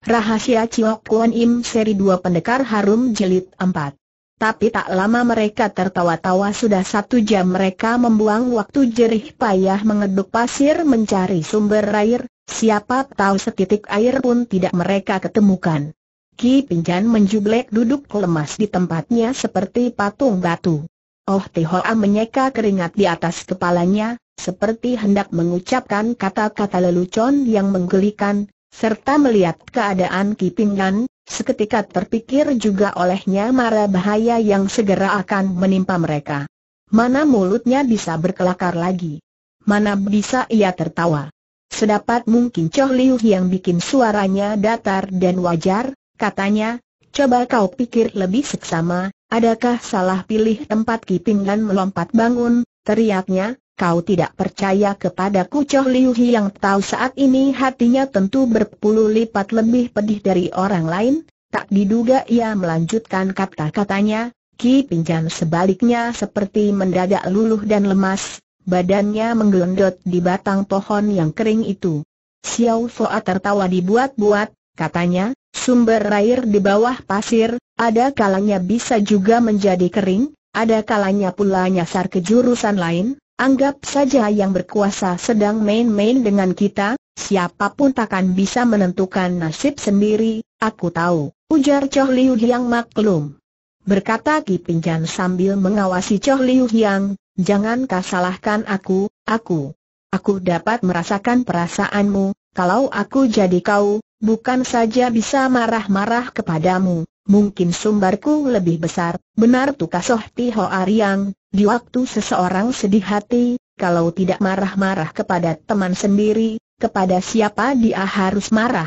Rahasia Chiok Kuan Im seri 2 Pendekar Harum Jelit 4 Tapi tak lama mereka tertawa-tawa sudah satu jam mereka membuang waktu jerih payah mengeduk pasir mencari sumber air, siapa tahu setitik air pun tidak mereka ketemukan. Ki Pinjan menjublek duduk lemas di tempatnya seperti patung batu. Oh Tihoa menyeka keringat di atas kepalanya, seperti hendak mengucapkan kata-kata lelucon yang menggelikan, serta melihat keadaan Kipingan, seketika terpikir juga olehnya mara bahaya yang segera akan menimpa mereka. Mana mulutnya bisa berkelakar lagi? Mana bisa ia tertawa? Sedapat mungkin Choh Liu yang bikin suaranya datar dan wajar, katanya, coba kau pikir lebih seksama, adakah salah pilih tempat Kipingan melompat bangun, teriaknya, Kau tidak percaya kepada Kucoh Liu Hi yang tahu saat ini hatinya tentu berpuluh lipat lebih pedih dari orang lain, tak diduga ia melanjutkan kata-katanya, Ki Pinjan sebaliknya seperti mendadak luluh dan lemas, badannya menggelendot di batang pohon yang kering itu. Xiao Foa tertawa dibuat-buat, katanya, sumber air di bawah pasir, ada kalanya bisa juga menjadi kering, ada kalanya pula nyasar ke jurusan lain, Anggap saja yang berkuasa sedang main-main dengan kita, siapapun takkan bisa menentukan nasib sendiri, aku tahu, ujar Choh Liu Hiang maklum. Berkata Ki Pinjan sambil mengawasi Choh Liu Hiang, jangan kau salahkan aku, aku. Aku dapat merasakan perasaanmu, kalau aku jadi kau, bukan saja bisa marah-marah kepadamu, mungkin sumbarku lebih besar, benar tukah Soh Piho Ariang, di waktu seseorang sedih hati, kalau tidak marah-marah kepada teman sendiri, kepada siapa dia harus marah?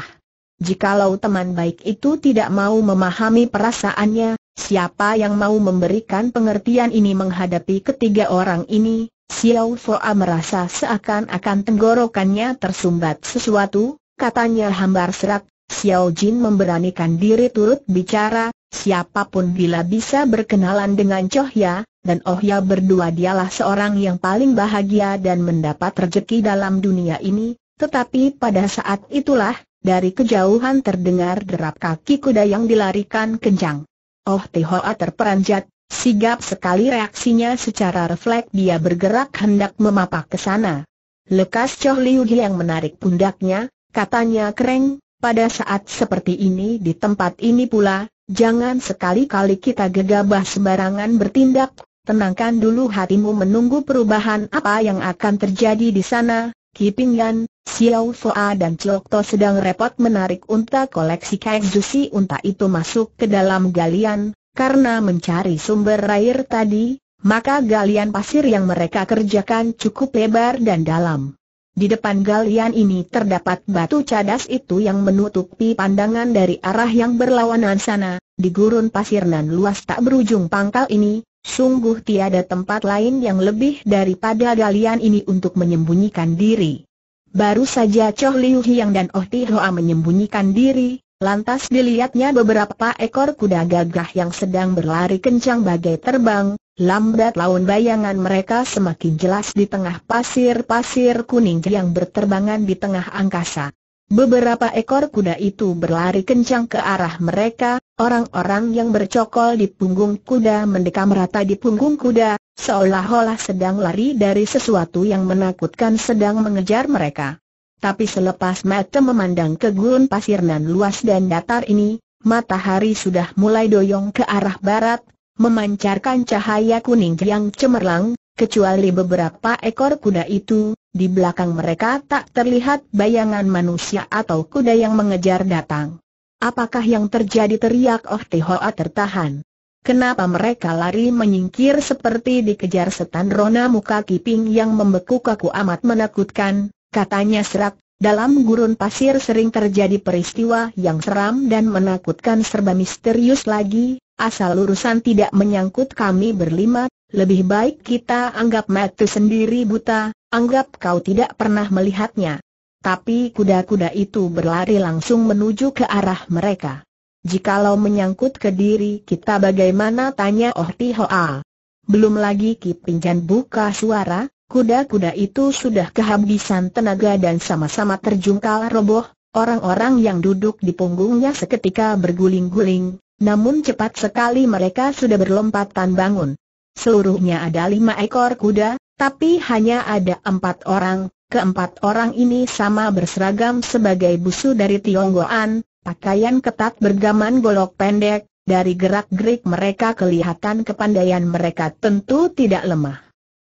Jikalau teman baik itu tidak mau memahami perasaannya, siapa yang mau memberikan pengertian ini menghadapi ketiga orang ini? Xiao Foa merasa seakan-akan tenggorokannya tersumbat sesuatu, katanya hambar serak, Xiao Jin memberanikan diri turut bicara, siapapun bila bisa berkenalan dengan Choh Ya, dan Oh Ya berdua dialah seorang yang paling bahagia dan mendapat rejeki dalam dunia ini, tetapi pada saat itulah, dari kejauhan terdengar derap kaki kuda yang dilarikan kencang. Oh Tihoa terperanjat, sigap sekali reaksinya secara refleks dia bergerak hendak memapak ke sana. Lekas Choh Liu yang menarik pundaknya, katanya kereng, pada saat seperti ini di tempat ini pula, jangan sekali-kali kita gegabah sembarangan bertindak, tenangkan dulu hatimu menunggu perubahan apa yang akan terjadi di sana, Kipingan, Xiao Soa dan Chok sedang repot menarik unta koleksi Kaezusi unta itu masuk ke dalam galian, karena mencari sumber air tadi, maka galian pasir yang mereka kerjakan cukup lebar dan dalam. Di depan galian ini terdapat batu cadas itu yang menutupi pandangan dari arah yang berlawanan sana, di gurun pasir nan luas tak berujung pangkal ini, sungguh tiada tempat lain yang lebih daripada galian ini untuk menyembunyikan diri. Baru saja Choh Liu Hiang dan Oh Ti Hoa menyembunyikan diri, Lantas dilihatnya beberapa ekor kuda gagah yang sedang berlari kencang bagai terbang, lambat laun bayangan mereka semakin jelas di tengah pasir-pasir kuning yang berterbangan di tengah angkasa. Beberapa ekor kuda itu berlari kencang ke arah mereka, orang-orang yang bercokol di punggung kuda mendekam rata di punggung kuda, seolah-olah sedang lari dari sesuatu yang menakutkan sedang mengejar mereka. Tapi selepas mata memandang ke gurun pasir nan luas dan datar ini, matahari sudah mulai doyong ke arah barat, memancarkan cahaya kuning yang cemerlang, kecuali beberapa ekor kuda itu, di belakang mereka tak terlihat bayangan manusia atau kuda yang mengejar datang. Apakah yang terjadi teriak Oh Tihoa tertahan. Kenapa mereka lari menyingkir seperti dikejar setan rona muka kiping yang membeku kaku amat menakutkan, Katanya serak, dalam gurun pasir sering terjadi peristiwa yang seram dan menakutkan serba misterius lagi, asal urusan tidak menyangkut kami berlima, lebih baik kita anggap mati sendiri buta, anggap kau tidak pernah melihatnya. Tapi kuda-kuda itu berlari langsung menuju ke arah mereka. Jikalau menyangkut ke diri kita bagaimana tanya Oh Tihoa. Belum lagi Ki Pinjan buka suara, Kuda-kuda itu sudah kehabisan tenaga dan sama-sama terjungkal roboh, orang-orang yang duduk di punggungnya seketika berguling-guling, namun cepat sekali mereka sudah berlompatan bangun. Seluruhnya ada lima ekor kuda, tapi hanya ada empat orang, keempat orang ini sama berseragam sebagai busu dari Tionggoan, pakaian ketat bergaman golok pendek, dari gerak-gerik mereka kelihatan kepandaian mereka tentu tidak lemah.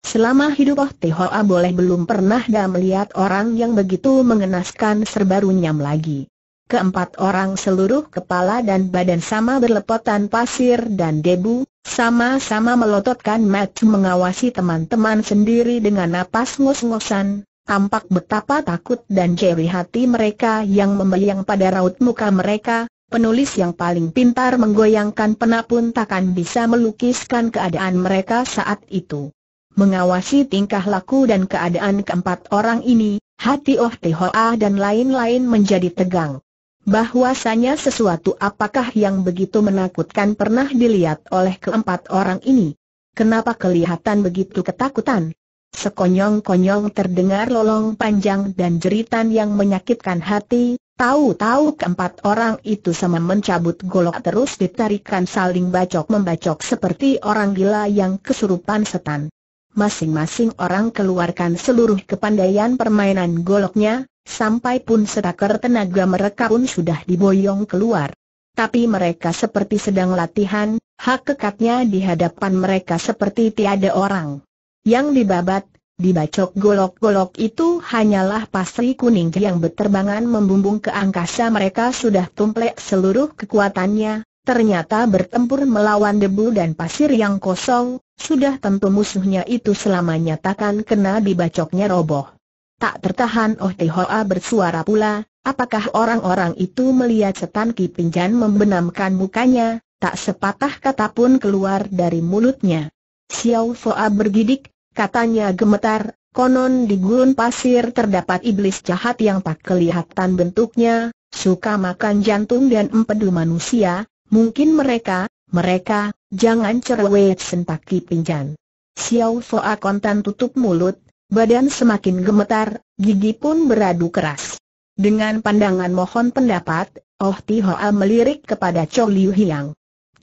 Selama hidup Oh Tehoa boleh belum pernah dah melihat orang yang begitu mengenaskan serbarunyam lagi. Keempat orang seluruh kepala dan badan sama berlepotan pasir dan debu, sama-sama melototkan mata mengawasi teman-teman sendiri dengan napas ngos-ngosan, tampak betapa takut dan jeri hati mereka yang membayang pada raut muka mereka, Penulis yang paling pintar menggoyangkan pena takkan bisa melukiskan keadaan mereka saat itu. Mengawasi tingkah laku dan keadaan keempat orang ini, hati Oh Tihoa dan lain-lain menjadi tegang. Bahwasanya sesuatu apakah yang begitu menakutkan pernah dilihat oleh keempat orang ini? Kenapa kelihatan begitu ketakutan? Sekonyong-konyong terdengar lolong panjang dan jeritan yang menyakitkan hati, Tahu-tahu keempat orang itu sama mencabut golok terus ditarikan saling bacok-membacok seperti orang gila yang kesurupan setan masing-masing orang keluarkan seluruh kepandaian permainan goloknya, sampai pun setakar tenaga mereka pun sudah diboyong keluar. Tapi mereka seperti sedang latihan, hak kekatnya di hadapan mereka seperti tiada orang. Yang dibabat, dibacok golok-golok itu hanyalah pasri kuning yang berterbangan membumbung ke angkasa mereka sudah tumplek seluruh kekuatannya, ternyata bertempur melawan debu dan pasir yang kosong, sudah tentu musuhnya itu selamanya takkan kena dibacoknya roboh. Tak tertahan Oh Hoa bersuara pula, apakah orang-orang itu melihat setan Ki Pinjan membenamkan mukanya, tak sepatah kata pun keluar dari mulutnya. Xiao Foa bergidik, katanya gemetar, konon di gurun pasir terdapat iblis jahat yang tak kelihatan bentuknya, suka makan jantung dan empedu manusia, mungkin mereka, mereka, Jangan cerewet sentaki pinjan. Xiao Foa kontan tutup mulut, badan semakin gemetar, gigi pun beradu keras. Dengan pandangan mohon pendapat, Oh Ti Hoa melirik kepada Cho Liu Hiang.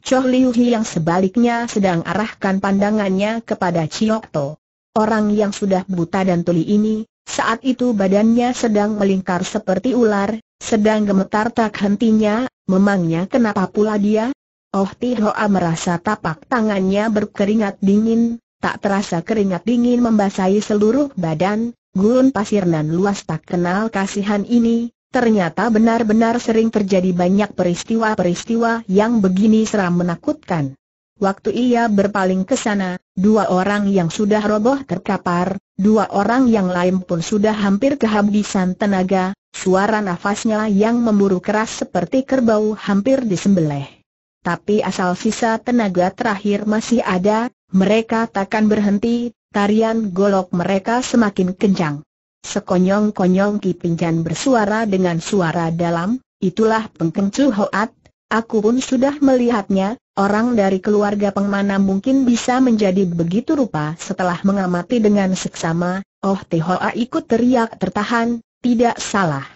Cho Liu Hiang sebaliknya sedang arahkan pandangannya kepada Chiok To. Orang yang sudah buta dan tuli ini, saat itu badannya sedang melingkar seperti ular, sedang gemetar tak hentinya, memangnya kenapa pula dia? Oh Tihoa merasa tapak tangannya berkeringat dingin, tak terasa keringat dingin membasahi seluruh badan, gurun pasir nan luas tak kenal kasihan ini, Ternyata benar-benar sering terjadi banyak peristiwa-peristiwa yang begini seram menakutkan. Waktu ia berpaling ke sana, dua orang yang sudah roboh terkapar, dua orang yang lain pun sudah hampir kehabisan tenaga, suara nafasnya yang memburu keras seperti kerbau hampir disembelih tapi asal sisa tenaga terakhir masih ada, mereka takkan berhenti, tarian golok mereka semakin kencang. Sekonyong-konyong Ki Pinjan bersuara dengan suara dalam, itulah Pengkeng Hoat, aku pun sudah melihatnya, orang dari keluarga pengmana mungkin bisa menjadi begitu rupa setelah mengamati dengan seksama, oh Hoa ikut teriak tertahan, tidak salah.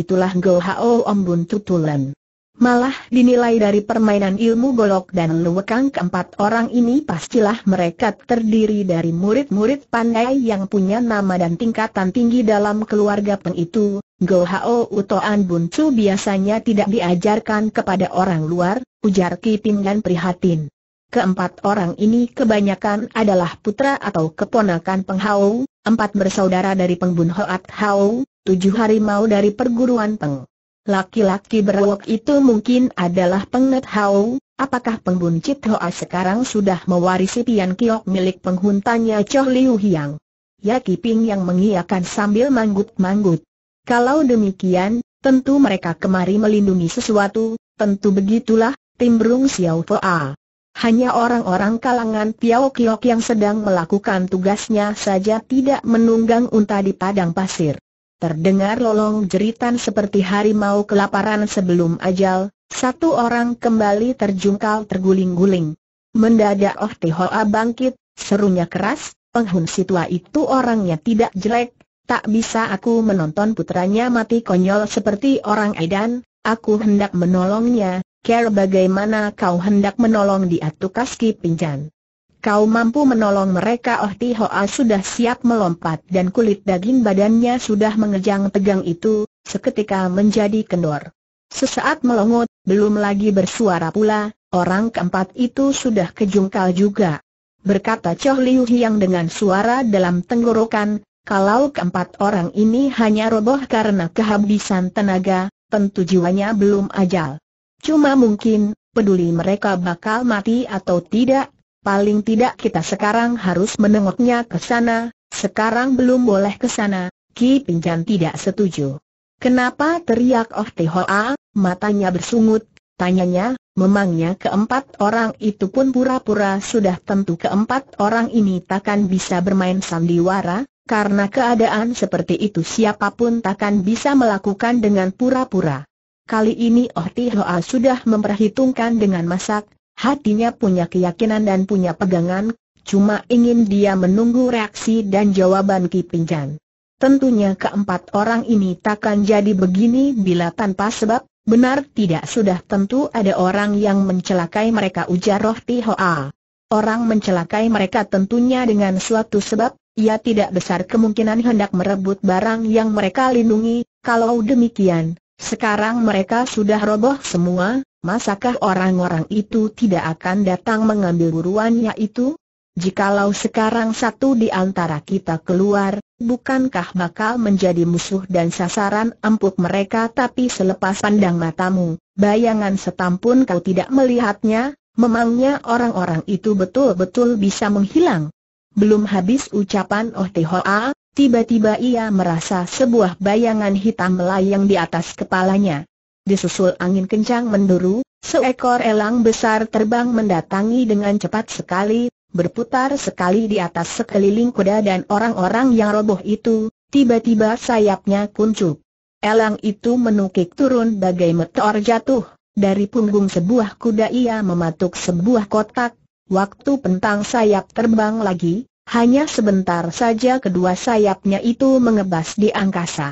Itulah Go Hao Om Tutulen. Malah dinilai dari permainan ilmu golok dan luwekang keempat orang ini pastilah mereka terdiri dari murid-murid pandai yang punya nama dan tingkatan tinggi dalam keluarga peng itu. Go Hao Utoan Bun Chu biasanya tidak diajarkan kepada orang luar, ujar Kipin dan prihatin. Keempat orang ini kebanyakan adalah putra atau keponakan Peng Hao, empat bersaudara dari Pengbun Hoat Hao, tujuh harimau dari perguruan Peng. Laki-laki berwok itu mungkin adalah Pengnet Hao, apakah pengguncit Hoa sekarang sudah mewarisi pian kiok milik penghuntanya Choh Liu Hiang? Ya Kiping yang mengiakan sambil manggut-manggut. Kalau demikian, tentu mereka kemari melindungi sesuatu, tentu begitulah, timbrung Xiao Foa. Hanya orang-orang kalangan Piao Kiok yang sedang melakukan tugasnya saja tidak menunggang unta di padang pasir. Terdengar lolong jeritan seperti harimau kelaparan sebelum ajal, satu orang kembali terjungkal terguling-guling. Mendadak Oh Hoa bangkit, serunya keras, penghun si itu orangnya tidak jelek, tak bisa aku menonton putranya mati konyol seperti orang edan, aku hendak menolongnya, care bagaimana kau hendak menolong dia tukaski pinjan kau mampu menolong mereka Oh Tihoa sudah siap melompat dan kulit daging badannya sudah mengejang tegang itu, seketika menjadi kendor. Sesaat melongot, belum lagi bersuara pula, orang keempat itu sudah kejungkal juga. Berkata Choh Liu Hiang dengan suara dalam tenggorokan, kalau keempat orang ini hanya roboh karena kehabisan tenaga, tentu jiwanya belum ajal. Cuma mungkin, peduli mereka bakal mati atau tidak, paling tidak kita sekarang harus menengoknya ke sana, sekarang belum boleh ke sana, Ki Pinjan tidak setuju. Kenapa teriak Oh Tihoa, matanya bersungut, tanyanya, memangnya keempat orang itu pun pura-pura sudah tentu keempat orang ini takkan bisa bermain sandiwara, karena keadaan seperti itu siapapun takkan bisa melakukan dengan pura-pura. Kali ini Oh Tihoa sudah memperhitungkan dengan masak, Hatinya punya keyakinan dan punya pegangan, cuma ingin dia menunggu reaksi dan jawaban Ki Pinjan. Tentunya keempat orang ini takkan jadi begini bila tanpa sebab, benar tidak sudah tentu ada orang yang mencelakai mereka ujar Roh Tihoa. Orang mencelakai mereka tentunya dengan suatu sebab, ia tidak besar kemungkinan hendak merebut barang yang mereka lindungi, kalau demikian, sekarang mereka sudah roboh semua, Masakah orang-orang itu tidak akan datang mengambil buruannya itu? Jikalau sekarang satu di antara kita keluar, bukankah bakal menjadi musuh dan sasaran empuk mereka tapi selepas pandang matamu, bayangan setam pun kau tidak melihatnya, memangnya orang-orang itu betul-betul bisa menghilang. Belum habis ucapan Oh Hoa, tiba-tiba ia merasa sebuah bayangan hitam melayang di atas kepalanya. Disusul angin kencang menduru, seekor elang besar terbang mendatangi dengan cepat sekali, berputar sekali di atas sekeliling kuda dan orang-orang yang roboh itu, tiba-tiba sayapnya kuncup. Elang itu menukik turun bagai meteor jatuh, dari punggung sebuah kuda ia mematuk sebuah kotak, waktu pentang sayap terbang lagi, hanya sebentar saja kedua sayapnya itu mengebas di angkasa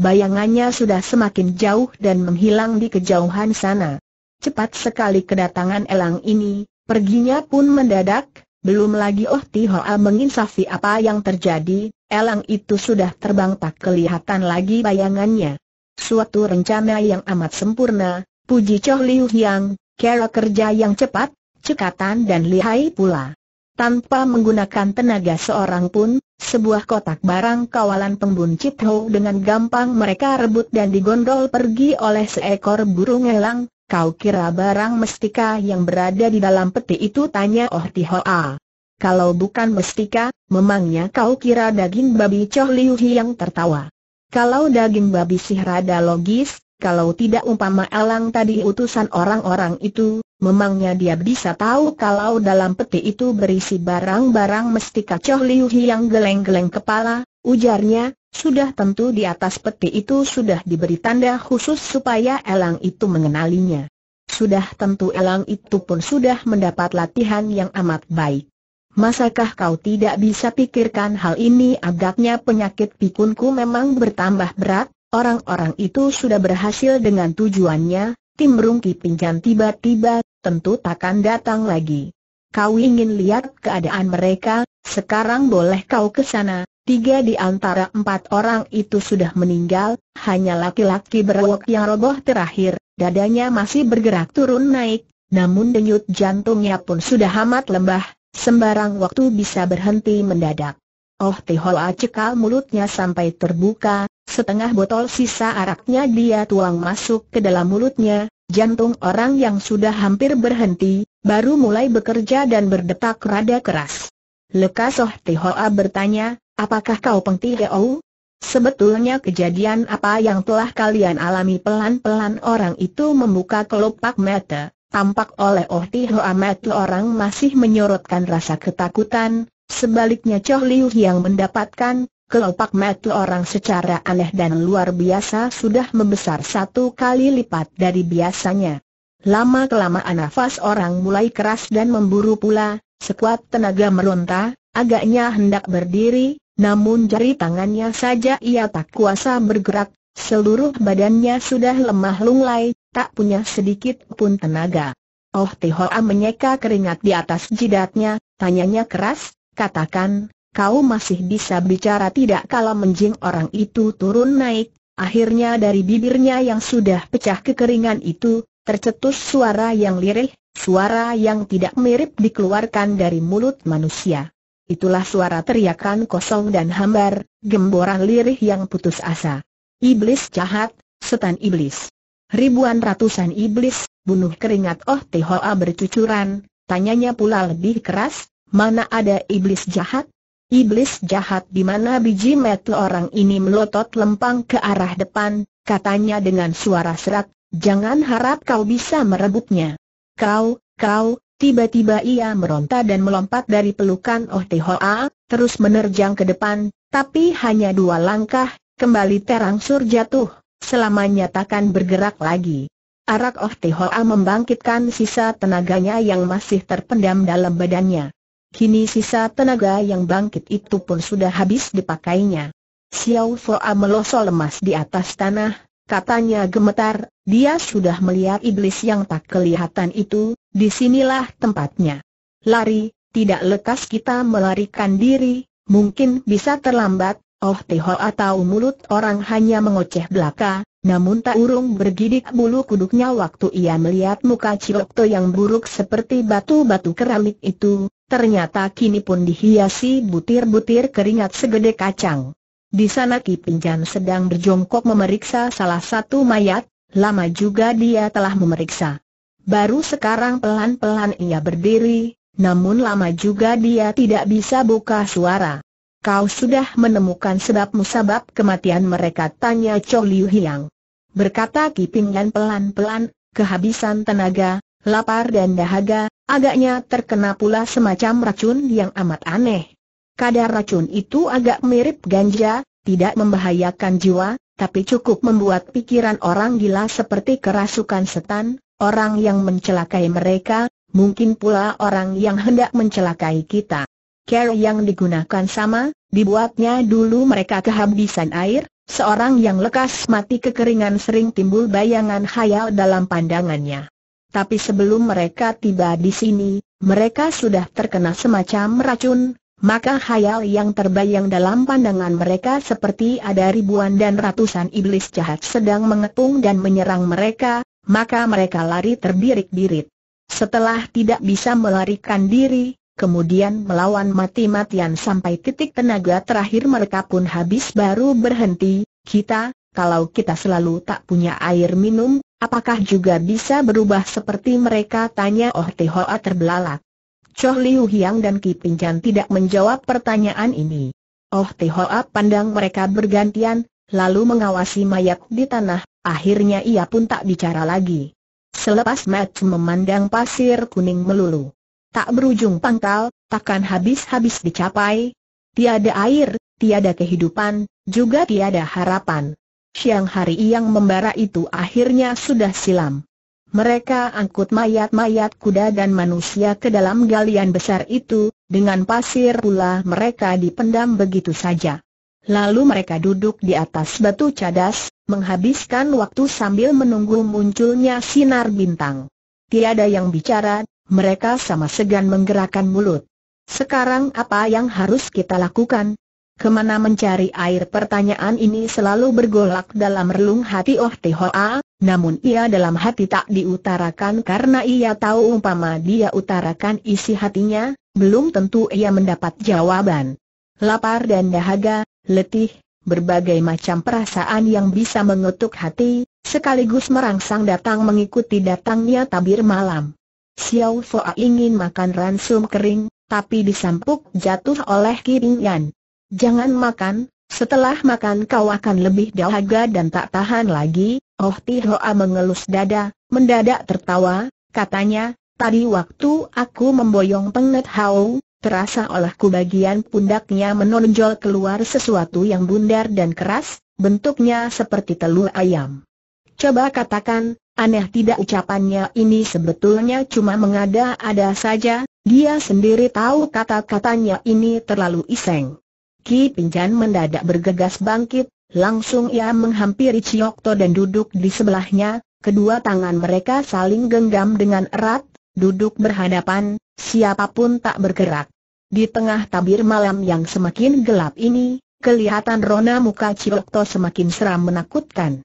bayangannya sudah semakin jauh dan menghilang di kejauhan sana. Cepat sekali kedatangan elang ini, perginya pun mendadak, belum lagi Oh Tihoa menginsafi apa yang terjadi, elang itu sudah terbang tak kelihatan lagi bayangannya. Suatu rencana yang amat sempurna, puji Choh Liu Yang, kera kerja yang cepat, cekatan dan lihai pula. Tanpa menggunakan tenaga seorang pun, sebuah kotak barang kawalan pengunci Ho dengan gampang mereka rebut dan digondol pergi oleh seekor burung elang. Kau kira barang mestika yang berada di dalam peti itu tanya Oh Tihoa. Kalau bukan mestika, memangnya kau kira daging babi Choh Liu yang tertawa. Kalau daging babi sih rada logis, kalau tidak umpama elang tadi utusan orang-orang itu, Memangnya dia bisa tahu kalau dalam peti itu berisi barang-barang mesti Choh Liu yang geleng-geleng kepala, ujarnya, sudah tentu di atas peti itu sudah diberi tanda khusus supaya elang itu mengenalinya. Sudah tentu elang itu pun sudah mendapat latihan yang amat baik. Masakah kau tidak bisa pikirkan hal ini agaknya penyakit pikunku memang bertambah berat, orang-orang itu sudah berhasil dengan tujuannya, Tim timbrung Kipinggan tiba-tiba, tentu takkan datang lagi. Kau ingin lihat keadaan mereka, sekarang boleh kau ke sana. Tiga di antara empat orang itu sudah meninggal, hanya laki-laki berwok yang roboh terakhir, dadanya masih bergerak turun naik, namun denyut jantungnya pun sudah amat lembah, sembarang waktu bisa berhenti mendadak. Oh Tihoa cekal mulutnya sampai terbuka, Setengah botol sisa araknya dia tuang masuk ke dalam mulutnya, jantung orang yang sudah hampir berhenti, baru mulai bekerja dan berdetak rada keras. Lekasoh Soh Tihoa bertanya, apakah kau Peng Sebetulnya kejadian apa yang telah kalian alami pelan-pelan orang itu membuka kelopak mata, tampak oleh Oh Tihoa mata orang masih menyorotkan rasa ketakutan, sebaliknya Choh Liu yang mendapatkan kelopak mata orang secara aneh dan luar biasa sudah membesar satu kali lipat dari biasanya. Lama-kelamaan nafas orang mulai keras dan memburu pula, sekuat tenaga meronta, agaknya hendak berdiri, namun jari tangannya saja ia tak kuasa bergerak, seluruh badannya sudah lemah lunglai, tak punya sedikit pun tenaga. Oh Tihoa menyeka keringat di atas jidatnya, tanyanya keras, katakan, kau masih bisa bicara tidak kalau menjing orang itu turun naik, akhirnya dari bibirnya yang sudah pecah kekeringan itu, tercetus suara yang lirih, suara yang tidak mirip dikeluarkan dari mulut manusia. Itulah suara teriakan kosong dan hambar, gemboran lirih yang putus asa. Iblis jahat, setan iblis. Ribuan ratusan iblis, bunuh keringat Oh Tehoa bercucuran, tanyanya pula lebih keras, mana ada iblis jahat, Iblis jahat di mana biji metu orang ini melotot lempang ke arah depan, katanya dengan suara serak, jangan harap kau bisa merebutnya. Kau, kau, tiba-tiba ia meronta dan melompat dari pelukan Oh Hoa, terus menerjang ke depan, tapi hanya dua langkah, kembali terangsur jatuh, selamanya takkan bergerak lagi. Arak Oh Hoa membangkitkan sisa tenaganya yang masih terpendam dalam badannya. Kini sisa tenaga yang bangkit itu pun sudah habis dipakainya. Xiao Foa melosol lemas di atas tanah, katanya gemetar, dia sudah melihat iblis yang tak kelihatan itu, disinilah tempatnya. Lari, tidak lekas kita melarikan diri, mungkin bisa terlambat, Oh Teho atau mulut orang hanya mengoceh belaka, namun tak urung bergidik bulu kuduknya waktu ia melihat muka Cilokto yang buruk seperti batu-batu keramik itu, ternyata kini pun dihiasi butir-butir keringat segede kacang. Di sana Ki Pinjan sedang berjongkok memeriksa salah satu mayat, lama juga dia telah memeriksa. Baru sekarang pelan-pelan ia berdiri, namun lama juga dia tidak bisa buka suara. Kau sudah menemukan sebab musabab kematian mereka tanya Chow Liu Hiang. Berkata Kiping Yan pelan-pelan, kehabisan tenaga, lapar dan dahaga, agaknya terkena pula semacam racun yang amat aneh. Kadar racun itu agak mirip ganja, tidak membahayakan jiwa, tapi cukup membuat pikiran orang gila seperti kerasukan setan, orang yang mencelakai mereka, mungkin pula orang yang hendak mencelakai kita care yang digunakan sama, dibuatnya dulu mereka kehabisan air, seorang yang lekas mati kekeringan sering timbul bayangan khayal dalam pandangannya. Tapi sebelum mereka tiba di sini, mereka sudah terkena semacam racun, maka khayal yang terbayang dalam pandangan mereka seperti ada ribuan dan ratusan iblis jahat sedang mengepung dan menyerang mereka, maka mereka lari terbirik-birit. Setelah tidak bisa melarikan diri, kemudian melawan mati-matian sampai titik tenaga terakhir mereka pun habis baru berhenti. Kita, kalau kita selalu tak punya air minum, apakah juga bisa berubah seperti mereka tanya Oh Tihoa terbelalak. Choh Liu Hiang dan Ki Pinjan tidak menjawab pertanyaan ini. Oh Tihoa pandang mereka bergantian, lalu mengawasi mayat di tanah, akhirnya ia pun tak bicara lagi. Selepas match memandang pasir kuning melulu tak berujung pangkal, takkan habis-habis dicapai. Tiada air, tiada kehidupan, juga tiada harapan. Siang hari yang membara itu akhirnya sudah silam. Mereka angkut mayat-mayat kuda dan manusia ke dalam galian besar itu, dengan pasir pula mereka dipendam begitu saja. Lalu mereka duduk di atas batu cadas, menghabiskan waktu sambil menunggu munculnya sinar bintang. Tiada yang bicara, mereka sama segan menggerakkan mulut. Sekarang apa yang harus kita lakukan? Kemana mencari air pertanyaan ini selalu bergolak dalam relung hati Oh Hoa, namun ia dalam hati tak diutarakan karena ia tahu umpama dia utarakan isi hatinya, belum tentu ia mendapat jawaban. Lapar dan dahaga, letih, berbagai macam perasaan yang bisa mengetuk hati, sekaligus merangsang datang mengikuti datangnya tabir malam. Xiao Foa ingin makan ransum kering, tapi disampuk jatuh oleh Kiring Yan. Jangan makan, setelah makan kau akan lebih dahaga dan tak tahan lagi, Oh Ti Hoa mengelus dada, mendadak tertawa, katanya, tadi waktu aku memboyong Pengnet Hao, terasa olehku bagian pundaknya menonjol keluar sesuatu yang bundar dan keras, bentuknya seperti telur ayam. Coba katakan, Aneh tidak ucapannya ini sebetulnya cuma mengada-ada saja, dia sendiri tahu kata-katanya ini terlalu iseng. Ki Pinjan mendadak bergegas bangkit, langsung ia menghampiri Ciokto dan duduk di sebelahnya, kedua tangan mereka saling genggam dengan erat, duduk berhadapan, siapapun tak bergerak. Di tengah tabir malam yang semakin gelap ini, kelihatan rona muka Ciokto semakin seram menakutkan.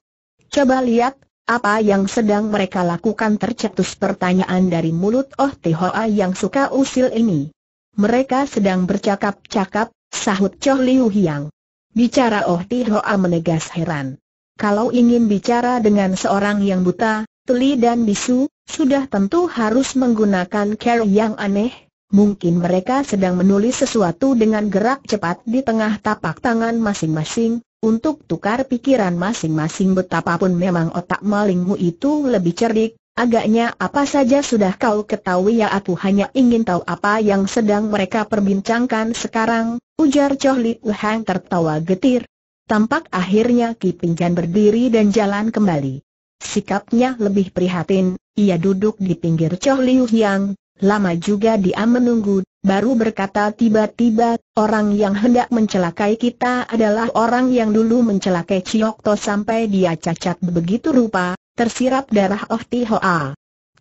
Coba lihat, apa yang sedang mereka lakukan tercetus pertanyaan dari mulut Oh Tihoa yang suka usil ini. Mereka sedang bercakap-cakap, sahut Choh Liu Hiang. Bicara Oh Tihoa menegas heran. Kalau ingin bicara dengan seorang yang buta, teli dan bisu, sudah tentu harus menggunakan cara yang aneh. Mungkin mereka sedang menulis sesuatu dengan gerak cepat di tengah tapak tangan masing-masing, untuk tukar pikiran masing-masing betapapun memang otak malingmu itu lebih cerdik, agaknya apa saja sudah kau ketahui ya aku hanya ingin tahu apa yang sedang mereka perbincangkan sekarang, ujar Choh Li Uhang tertawa getir. Tampak akhirnya Ki Pingjan berdiri dan jalan kembali. Sikapnya lebih prihatin, ia duduk di pinggir Choh Liu Yang, Lama juga dia menunggu, baru berkata tiba-tiba, orang yang hendak mencelakai kita adalah orang yang dulu mencelakai Ciokto sampai dia cacat begitu rupa, tersirap darah Oh Hoa.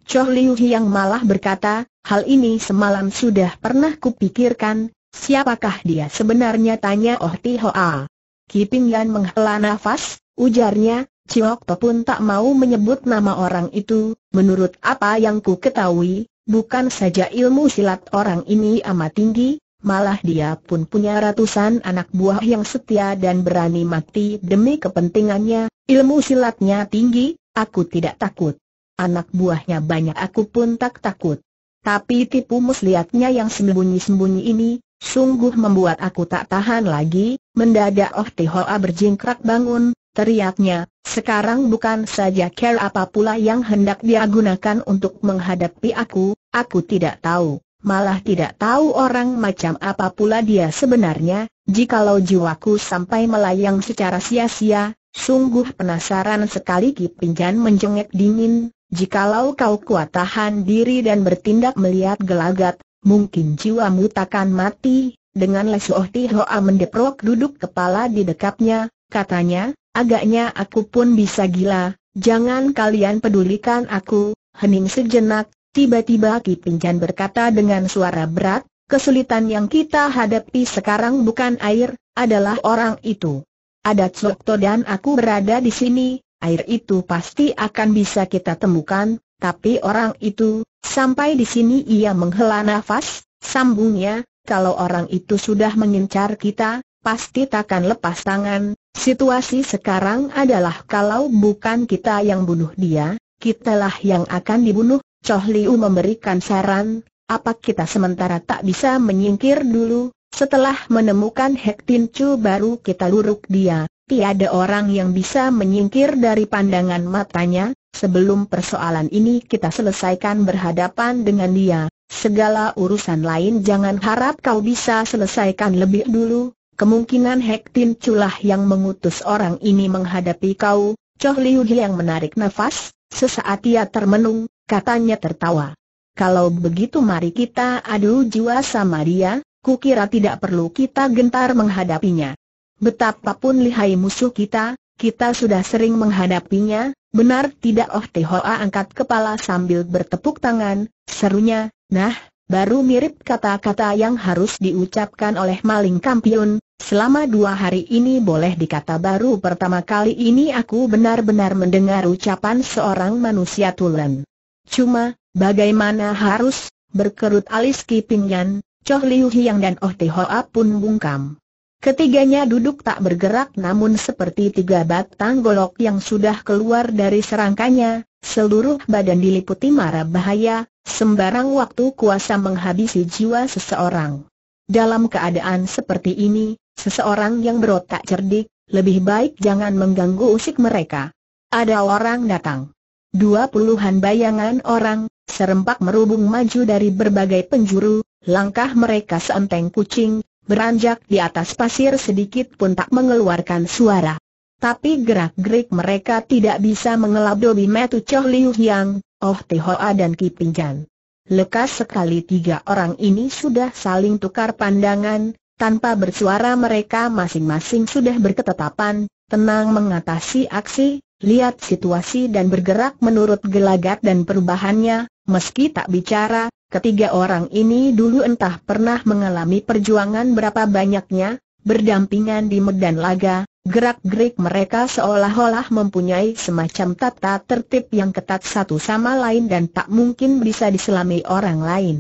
Choh Liu Hiang malah berkata, hal ini semalam sudah pernah kupikirkan, siapakah dia sebenarnya tanya Oh Hoa. Kiping Yan menghela nafas, ujarnya, Ciokto pun tak mau menyebut nama orang itu, menurut apa yang ku ketahui, Bukan saja ilmu silat orang ini amat tinggi, malah dia pun punya ratusan anak buah yang setia dan berani mati demi kepentingannya, ilmu silatnya tinggi, aku tidak takut. Anak buahnya banyak aku pun tak takut. Tapi tipu muslihatnya yang sembunyi-sembunyi ini, sungguh membuat aku tak tahan lagi, mendadak Oh Tihoa berjingkrak bangun, teriaknya, sekarang bukan saja care apa pula yang hendak dia gunakan untuk menghadapi aku, aku tidak tahu, malah tidak tahu orang macam apa pula dia sebenarnya, jikalau jiwaku sampai melayang secara sia-sia, sungguh penasaran sekali Ki Pinjan menjengek dingin, jikalau kau kuat tahan diri dan bertindak melihat gelagat, mungkin jiwamu takkan mati, dengan Oh Tihoa mendeprok duduk kepala di dekapnya, katanya, Agaknya aku pun bisa gila, jangan kalian pedulikan aku, hening sejenak, tiba-tiba Ki Pinjan berkata dengan suara berat, kesulitan yang kita hadapi sekarang bukan air, adalah orang itu. Ada Tsukto dan aku berada di sini, air itu pasti akan bisa kita temukan, tapi orang itu, sampai di sini ia menghela nafas, sambungnya, kalau orang itu sudah mengincar kita, pasti takkan lepas tangan, situasi sekarang adalah kalau bukan kita yang bunuh dia, kita lah yang akan dibunuh, Choh Liu memberikan saran, apa kita sementara tak bisa menyingkir dulu, setelah menemukan Hek Tin Chu baru kita luruk dia, tiada orang yang bisa menyingkir dari pandangan matanya, sebelum persoalan ini kita selesaikan berhadapan dengan dia, segala urusan lain jangan harap kau bisa selesaikan lebih dulu, Kemungkinan hektin culah yang mengutus orang ini menghadapi kau, Choh Liu yang menarik nafas, sesaat ia termenung, katanya tertawa. Kalau begitu mari kita adu jiwa sama dia, kukira tidak perlu kita gentar menghadapinya. Betapapun lihai musuh kita, kita sudah sering menghadapinya, benar tidak Oh Tehoa angkat kepala sambil bertepuk tangan, serunya, nah, Baru mirip kata-kata yang harus diucapkan oleh maling kampiun. selama dua hari ini boleh dikata baru pertama kali ini aku benar-benar mendengar ucapan seorang manusia tulen. Cuma, bagaimana harus, berkerut alis kipingan, Choh Liu Hiang dan Oh Te Hoa pun bungkam. Ketiganya duduk tak bergerak namun seperti tiga batang golok yang sudah keluar dari serangkanya, Seluruh badan diliputi mara bahaya, sembarang waktu kuasa menghabisi jiwa seseorang. Dalam keadaan seperti ini, seseorang yang berotak cerdik, lebih baik jangan mengganggu usik mereka. Ada orang datang. Dua puluhan bayangan orang, serempak merubung maju dari berbagai penjuru, langkah mereka seenteng kucing, beranjak di atas pasir sedikit pun tak mengeluarkan suara tapi gerak-gerik mereka tidak bisa mengelabui Metu Choh Liu Yang, Oh Te Hoa dan Ki Pinjan. Lekas sekali tiga orang ini sudah saling tukar pandangan, tanpa bersuara mereka masing-masing sudah berketetapan, tenang mengatasi aksi, lihat situasi dan bergerak menurut gelagat dan perubahannya, meski tak bicara, ketiga orang ini dulu entah pernah mengalami perjuangan berapa banyaknya, berdampingan di medan laga, Gerak-gerik mereka seolah-olah mempunyai semacam tata tertib yang ketat satu sama lain dan tak mungkin bisa diselami orang lain.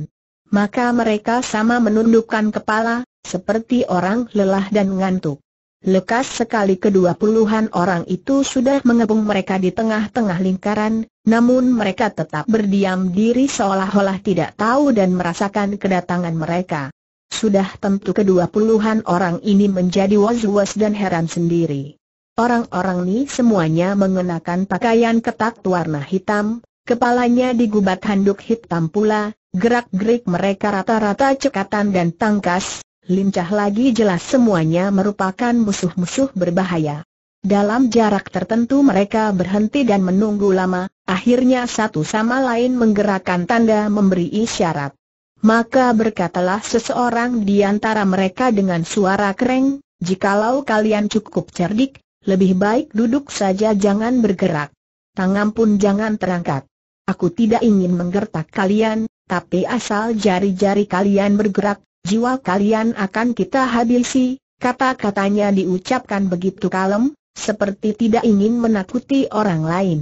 Maka mereka sama menundukkan kepala, seperti orang lelah dan ngantuk. Lekas sekali kedua puluhan orang itu sudah mengepung mereka di tengah-tengah lingkaran, namun mereka tetap berdiam diri seolah-olah tidak tahu dan merasakan kedatangan mereka. Sudah tentu kedua puluhan orang ini menjadi was-was dan heran sendiri. Orang-orang ini semuanya mengenakan pakaian ketat warna hitam, kepalanya digubat handuk hitam pula, gerak-gerik mereka rata-rata cekatan dan tangkas, lincah lagi jelas semuanya merupakan musuh-musuh berbahaya. Dalam jarak tertentu mereka berhenti dan menunggu lama, akhirnya satu sama lain menggerakkan tanda memberi isyarat. Maka berkatalah seseorang di antara mereka dengan suara kereng, jikalau kalian cukup cerdik, lebih baik duduk saja jangan bergerak. Tangan pun jangan terangkat. Aku tidak ingin menggertak kalian, tapi asal jari-jari kalian bergerak, jiwa kalian akan kita habisi. Kata-katanya diucapkan begitu kalem, seperti tidak ingin menakuti orang lain.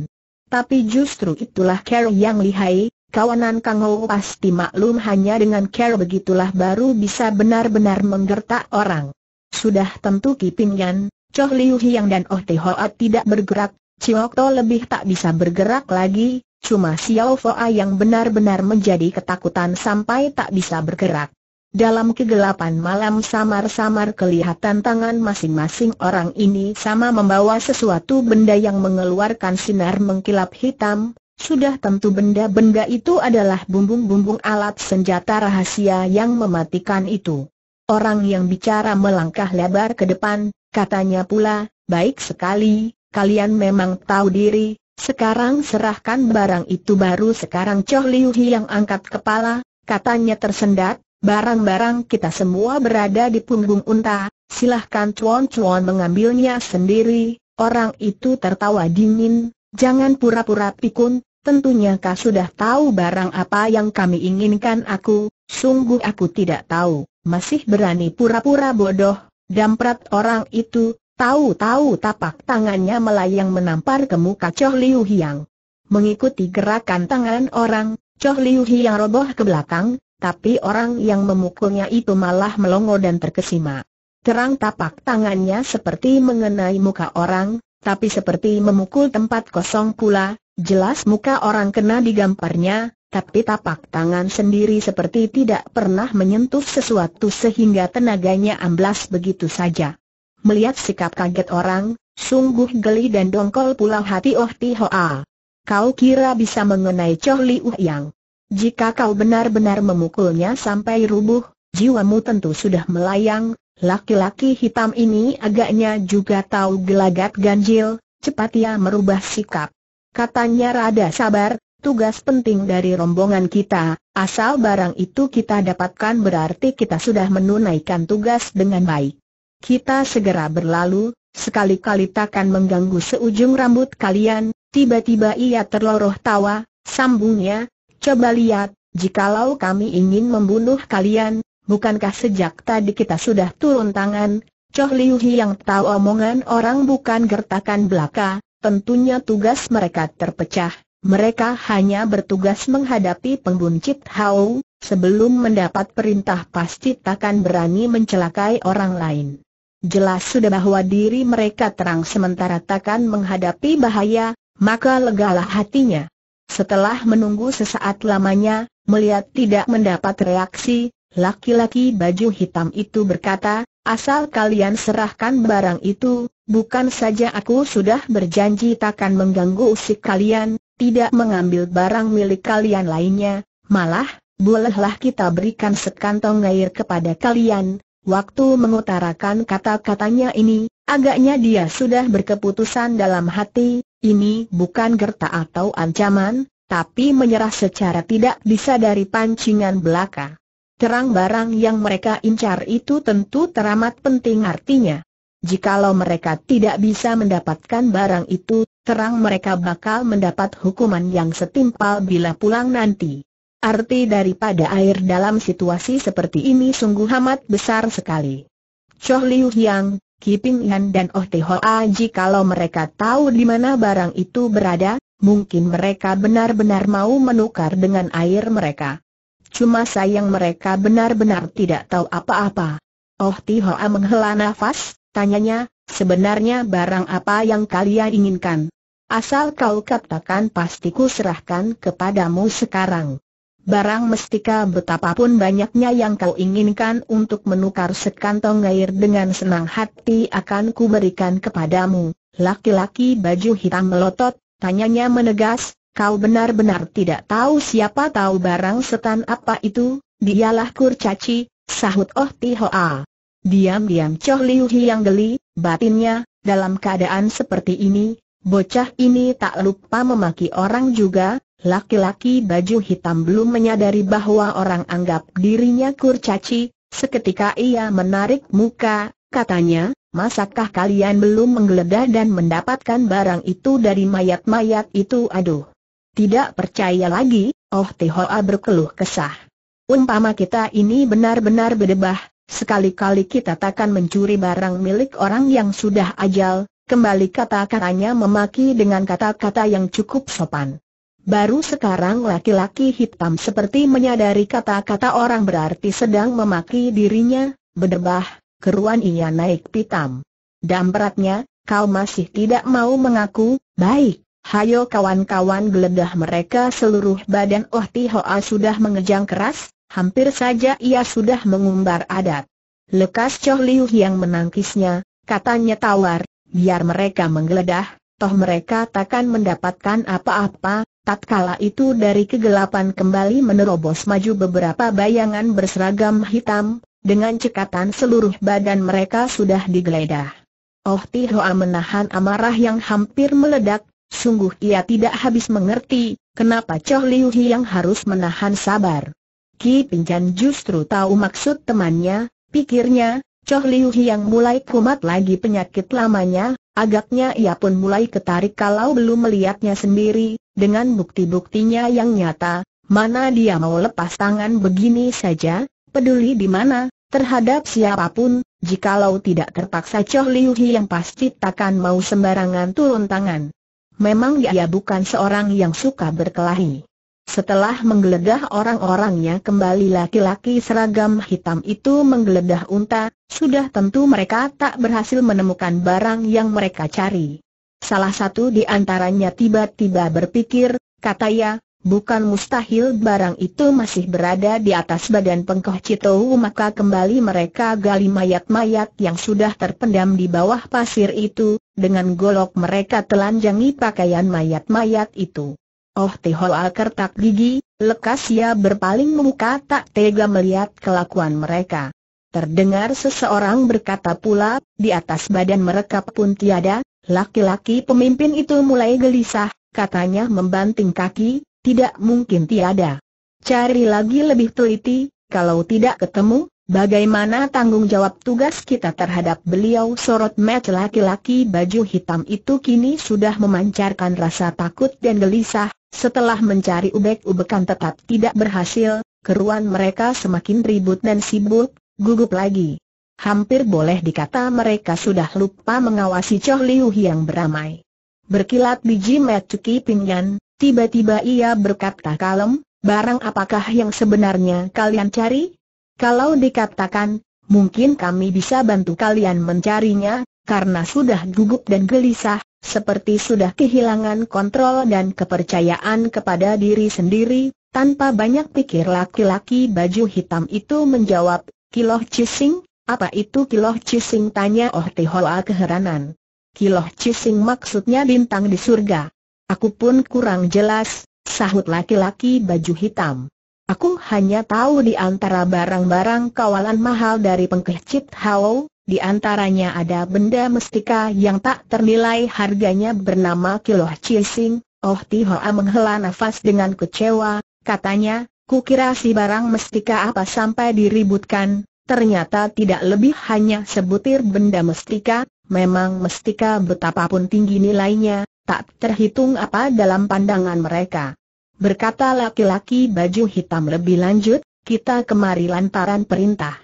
Tapi justru itulah Carol yang lihai, Kawanan Kang Ho pasti maklum hanya dengan care begitulah baru bisa benar-benar menggertak orang. Sudah tentu Ki Yan, Choh Liu Hiang dan Oh Te Hoa tidak bergerak, Chiok To lebih tak bisa bergerak lagi, cuma Xiao Foa yang benar-benar menjadi ketakutan sampai tak bisa bergerak. Dalam kegelapan malam samar-samar kelihatan tangan masing-masing orang ini sama membawa sesuatu benda yang mengeluarkan sinar mengkilap hitam, sudah tentu benda-benda itu adalah bumbung-bumbung alat senjata rahasia yang mematikan itu. Orang yang bicara melangkah lebar ke depan, katanya pula, baik sekali, kalian memang tahu diri, sekarang serahkan barang itu baru sekarang Choh Liu Hi yang angkat kepala, katanya tersendat, barang-barang kita semua berada di punggung unta, silahkan cuan-cuan mengambilnya sendiri, orang itu tertawa dingin, jangan pura-pura pikun, Tentunya kau sudah tahu barang apa yang kami inginkan aku, sungguh aku tidak tahu, masih berani pura-pura bodoh, damprat orang itu, tahu-tahu tapak tangannya melayang menampar ke muka Choh Liu Hiang. Mengikuti gerakan tangan orang, Choh Liu Hiang roboh ke belakang, tapi orang yang memukulnya itu malah melongo dan terkesima. Terang tapak tangannya seperti mengenai muka orang, tapi seperti memukul tempat kosong pula, Jelas muka orang kena digamparnya, tapi tapak tangan sendiri seperti tidak pernah menyentuh sesuatu sehingga tenaganya amblas begitu saja. Melihat sikap kaget orang, sungguh geli dan dongkol pula hati Oh Ti Hoa. Kau kira bisa mengenai Choh Uh Yang? Jika kau benar-benar memukulnya sampai rubuh, jiwamu tentu sudah melayang. Laki-laki hitam ini agaknya juga tahu gelagat ganjil, cepat ia merubah sikap. Katanya rada sabar, tugas penting dari rombongan kita, asal barang itu kita dapatkan berarti kita sudah menunaikan tugas dengan baik. Kita segera berlalu, sekali-kali takkan mengganggu seujung rambut kalian, tiba-tiba ia terloroh tawa, sambungnya, coba lihat, jikalau kami ingin membunuh kalian, bukankah sejak tadi kita sudah turun tangan, Choh Liu yang tahu omongan orang bukan gertakan belaka, tentunya tugas mereka terpecah. Mereka hanya bertugas menghadapi pembuncit Hau, sebelum mendapat perintah pasti takkan berani mencelakai orang lain. Jelas sudah bahwa diri mereka terang sementara takkan menghadapi bahaya, maka legalah hatinya. Setelah menunggu sesaat lamanya, melihat tidak mendapat reaksi, laki-laki baju hitam itu berkata, asal kalian serahkan barang itu, Bukan saja aku sudah berjanji takkan mengganggu usik kalian, tidak mengambil barang milik kalian lainnya, malah, bolehlah kita berikan sekantong air kepada kalian. Waktu mengutarakan kata-katanya ini, agaknya dia sudah berkeputusan dalam hati, ini bukan gerta atau ancaman, tapi menyerah secara tidak bisa dari pancingan belaka. Terang barang yang mereka incar itu tentu teramat penting artinya. Jikalau mereka tidak bisa mendapatkan barang itu, terang mereka bakal mendapat hukuman yang setimpal bila pulang nanti. Arti daripada air dalam situasi seperti ini sungguh amat besar sekali. Choh Liu Yang, Kiping Yan dan Oh Te Hoa jikalau mereka tahu di mana barang itu berada, mungkin mereka benar-benar mau menukar dengan air mereka. Cuma sayang mereka benar-benar tidak tahu apa-apa. Oh Ti Hoa menghela nafas, Tanyanya, sebenarnya barang apa yang kalian inginkan? Asal kau katakan pasti ku serahkan kepadamu sekarang. Barang mestika betapapun banyaknya yang kau inginkan untuk menukar sekantong air dengan senang hati akan kuberikan kepadamu. Laki-laki baju hitam melotot, tanyanya menegas, kau benar-benar tidak tahu siapa tahu barang setan apa itu, dialah kurcaci, sahut Oh Tihoa. Diam-diam Choh Liu yang geli, batinnya, dalam keadaan seperti ini, bocah ini tak lupa memaki orang juga, laki-laki baju hitam belum menyadari bahwa orang anggap dirinya kurcaci, seketika ia menarik muka, katanya, masakkah kalian belum menggeledah dan mendapatkan barang itu dari mayat-mayat itu aduh. Tidak percaya lagi, Oh Tihoa berkeluh kesah. Umpama kita ini benar-benar berdebah, Sekali-kali kita takkan mencuri barang milik orang yang sudah ajal, kembali kata-katanya memaki dengan kata-kata yang cukup sopan. Baru sekarang laki-laki hitam seperti menyadari kata-kata orang berarti sedang memaki dirinya, berdebah, keruan ia naik pitam. Dampratnya, kau masih tidak mau mengaku, baik, hayo kawan-kawan geledah mereka seluruh badan Oh Tihoa sudah mengejang keras, hampir saja ia sudah mengumbar adat. Lekas Choh Liu yang menangkisnya, katanya tawar, biar mereka menggeledah, toh mereka takkan mendapatkan apa-apa, tatkala itu dari kegelapan kembali menerobos maju beberapa bayangan berseragam hitam, dengan cekatan seluruh badan mereka sudah digeledah. Oh Tihoa menahan amarah yang hampir meledak, sungguh ia tidak habis mengerti, kenapa Choh Liu yang harus menahan sabar. Ki Pinjan justru tahu maksud temannya, pikirnya, Choh Liu yang mulai kumat lagi penyakit lamanya, agaknya ia pun mulai ketarik kalau belum melihatnya sendiri, dengan bukti-buktinya yang nyata, mana dia mau lepas tangan begini saja, peduli di mana, terhadap siapapun, jikalau tidak terpaksa Choh Liu yang pasti takkan mau sembarangan turun tangan. Memang dia bukan seorang yang suka berkelahi. Setelah menggeledah orang-orangnya kembali laki-laki seragam hitam itu menggeledah unta, sudah tentu mereka tak berhasil menemukan barang yang mereka cari. Salah satu di antaranya tiba-tiba berpikir, kata ya, bukan mustahil barang itu masih berada di atas badan pengkoh Citowu maka kembali mereka gali mayat-mayat yang sudah terpendam di bawah pasir itu, dengan golok mereka telanjangi pakaian mayat-mayat itu. Oh Tihola kertak gigi, lekas ia berpaling muka tak tega melihat kelakuan mereka. Terdengar seseorang berkata pula, di atas badan mereka pun tiada, laki-laki pemimpin itu mulai gelisah, katanya membanting kaki, tidak mungkin tiada. Cari lagi lebih teliti, kalau tidak ketemu, bagaimana tanggung jawab tugas kita terhadap beliau sorot match laki-laki baju hitam itu kini sudah memancarkan rasa takut dan gelisah, setelah mencari ubek-ubekan tetap tidak berhasil, keruan mereka semakin ribut dan sibuk, gugup lagi. Hampir boleh dikata mereka sudah lupa mengawasi Choh Liu yang beramai. Berkilat biji mecuki pinggan, tiba-tiba ia berkata kalem, barang apakah yang sebenarnya kalian cari? Kalau dikatakan, mungkin kami bisa bantu kalian mencarinya, karena sudah gugup dan gelisah, seperti sudah kehilangan kontrol dan kepercayaan kepada diri sendiri, tanpa banyak pikir laki-laki baju hitam itu menjawab, Kiloh Cising, apa itu Kiloh Cising tanya Oh Tihoa keheranan. Kiloh Cising maksudnya bintang di surga. Aku pun kurang jelas, sahut laki-laki baju hitam. Aku hanya tahu di antara barang-barang kawalan mahal dari pengkecit Hao, di antaranya ada benda mestika yang tak ternilai harganya bernama Kiloh Cising. Oh Tihoa menghela nafas dengan kecewa, katanya, kukira si barang mestika apa sampai diributkan, ternyata tidak lebih hanya sebutir benda mestika, memang mestika betapapun tinggi nilainya, tak terhitung apa dalam pandangan mereka. Berkata laki-laki baju hitam lebih lanjut, kita kemari lantaran perintah.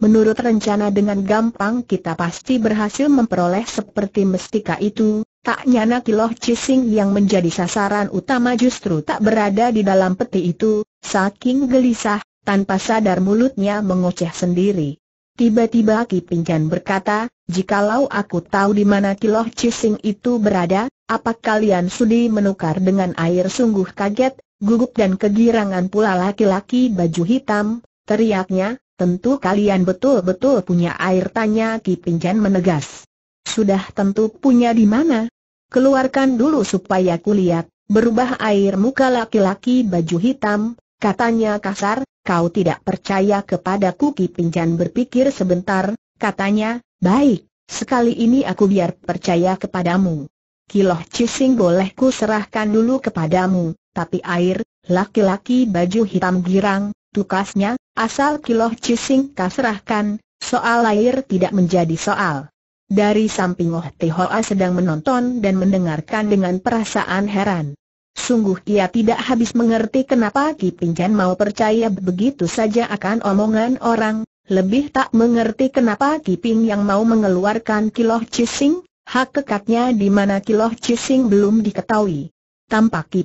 Menurut rencana dengan gampang kita pasti berhasil memperoleh seperti mestika itu, tak nyana Kiloh Cising yang menjadi sasaran utama justru tak berada di dalam peti itu, saking gelisah, tanpa sadar mulutnya mengoceh sendiri. Tiba-tiba Ki Pingcan berkata, jikalau aku tahu di mana Kiloh Cising itu berada, apa kalian sudi menukar dengan air sungguh kaget, gugup dan kegirangan pula laki-laki baju hitam, teriaknya, Tentu kalian betul-betul punya air tanya Ki Pinjan menegas. Sudah tentu punya di mana? Keluarkan dulu supaya kulihat, berubah air muka laki-laki baju hitam, katanya kasar, kau tidak percaya kepadaku Ki Pinjan berpikir sebentar, katanya, baik, sekali ini aku biar percaya kepadamu. Kiloh Cising boleh ku serahkan dulu kepadamu, tapi air, laki-laki baju hitam girang, Tukasnya, asal kiloh cising kaserahkan, soal air tidak menjadi soal. Dari samping Oh Tihoa sedang menonton dan mendengarkan dengan perasaan heran. Sungguh ia tidak habis mengerti kenapa Ki mau percaya begitu saja akan omongan orang, lebih tak mengerti kenapa Ki Ping yang mau mengeluarkan kiloh cising, hak kekatnya di mana kiloh cising belum diketahui. Tampak Ki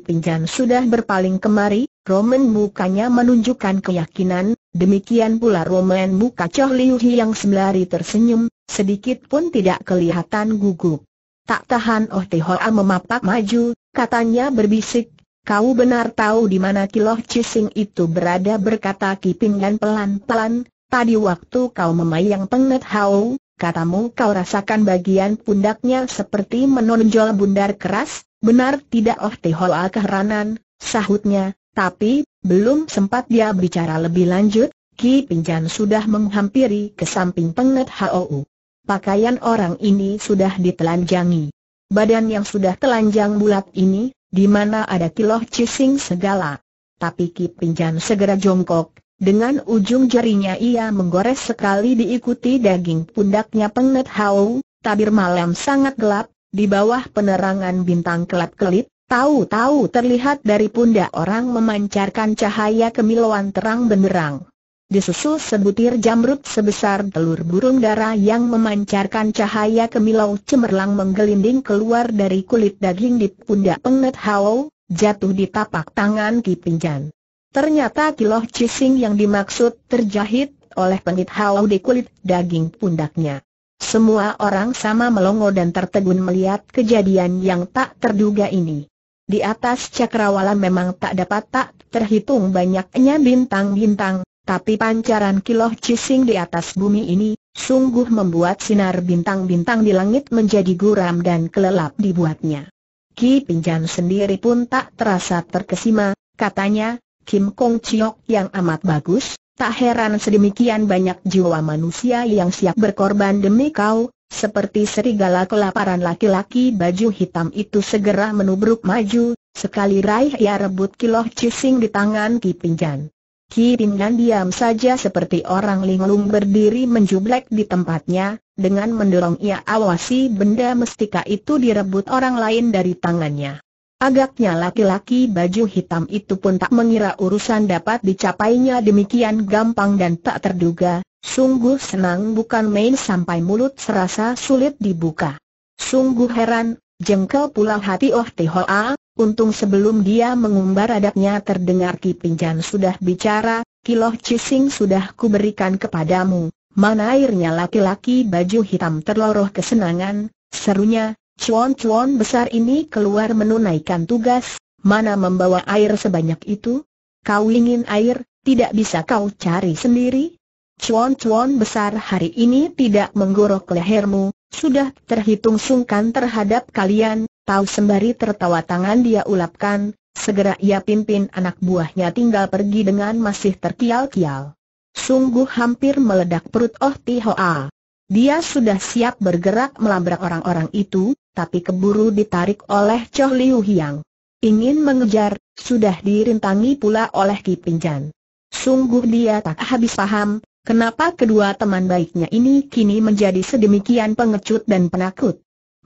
sudah berpaling kemari, Roman mukanya menunjukkan keyakinan, demikian pula Roman muka Choh Liu Hi yang sembari tersenyum, sedikit pun tidak kelihatan gugup. Tak tahan Oh Hoa memapak maju, katanya berbisik, kau benar tahu di mana Kiloh Cising itu berada berkata Kiping dan pelan-pelan, tadi waktu kau memayang pengnet hau, katamu kau rasakan bagian pundaknya seperti menonjol bundar keras, benar tidak Oh Hoa keheranan, sahutnya, tapi, belum sempat dia bicara lebih lanjut, Ki Pinjan sudah menghampiri ke samping Pengnet Hou. Pakaian orang ini sudah ditelanjangi. Badan yang sudah telanjang bulat ini, di mana ada kiloh cising segala. Tapi Ki Pinjan segera jongkok, dengan ujung jarinya ia menggores sekali diikuti daging pundaknya Pengnet Hou, tabir malam sangat gelap, di bawah penerangan bintang kelap-kelip, Tahu-tahu terlihat dari pundak orang memancarkan cahaya kemilauan terang benderang. Disusul sebutir jamrut sebesar telur burung dara yang memancarkan cahaya kemilau cemerlang menggelinding keluar dari kulit daging di pundak Pengnet Hao, jatuh di tapak tangan Ki Pinjan. Ternyata kiloh cising yang dimaksud terjahit oleh pengit Hao di kulit daging pundaknya. Semua orang sama melongo dan tertegun melihat kejadian yang tak terduga ini. Di atas cakrawala memang tak dapat tak terhitung banyaknya bintang-bintang, tapi pancaran kiloh cising di atas bumi ini, sungguh membuat sinar bintang-bintang di langit menjadi guram dan kelelap dibuatnya. Ki Pinjan sendiri pun tak terasa terkesima, katanya, Kim Kong Chiok yang amat bagus, tak heran sedemikian banyak jiwa manusia yang siap berkorban demi kau, seperti serigala kelaparan laki-laki baju hitam itu segera menubruk maju, sekali raih ia rebut kiloh cising di tangan Ki Pinjan. Ki Pinjan diam saja seperti orang linglung berdiri menjublek di tempatnya, dengan mendorong ia awasi benda mestika itu direbut orang lain dari tangannya. Agaknya laki-laki baju hitam itu pun tak mengira urusan dapat dicapainya demikian gampang dan tak terduga, Sungguh senang bukan main sampai mulut serasa sulit dibuka. Sungguh heran, jengkel pula hati Oh Tihoa, untung sebelum dia mengumbar adatnya terdengar Ki Pinjan sudah bicara, kiloh cising sudah kuberikan kepadamu. Mana airnya laki-laki baju hitam terloroh kesenangan, serunya, cuon-cuon besar ini keluar menunaikan tugas, mana membawa air sebanyak itu? Kau ingin air, tidak bisa kau cari sendiri? cuan-cuan besar hari ini tidak menggorok lehermu, sudah terhitung sungkan terhadap kalian, tahu sembari tertawa tangan dia ulapkan, segera ia pimpin anak buahnya tinggal pergi dengan masih terkial-kial. Sungguh hampir meledak perut Oh Tihoa. Dia sudah siap bergerak melabrak orang-orang itu, tapi keburu ditarik oleh Choh Liu Hiang. Ingin mengejar, sudah dirintangi pula oleh Ki Pinjan. Sungguh dia tak habis paham, Kenapa kedua teman baiknya ini kini menjadi sedemikian pengecut dan penakut?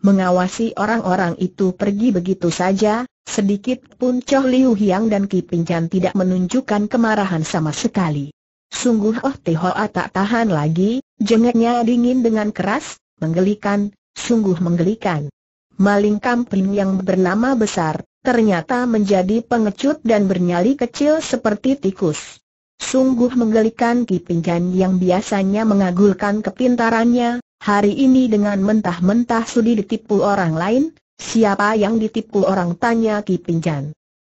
Mengawasi orang-orang itu pergi begitu saja, sedikit pun Choh Liu Hiang dan Ki Chan tidak menunjukkan kemarahan sama sekali. Sungguh Oh Hoa tak tahan lagi, jengeknya dingin dengan keras, menggelikan, sungguh menggelikan. Maling kampling yang bernama besar, ternyata menjadi pengecut dan bernyali kecil seperti tikus. Sungguh menggelikan Ki yang biasanya mengagulkan kepintarannya, hari ini dengan mentah-mentah sudi ditipu orang lain, siapa yang ditipu orang tanya Ki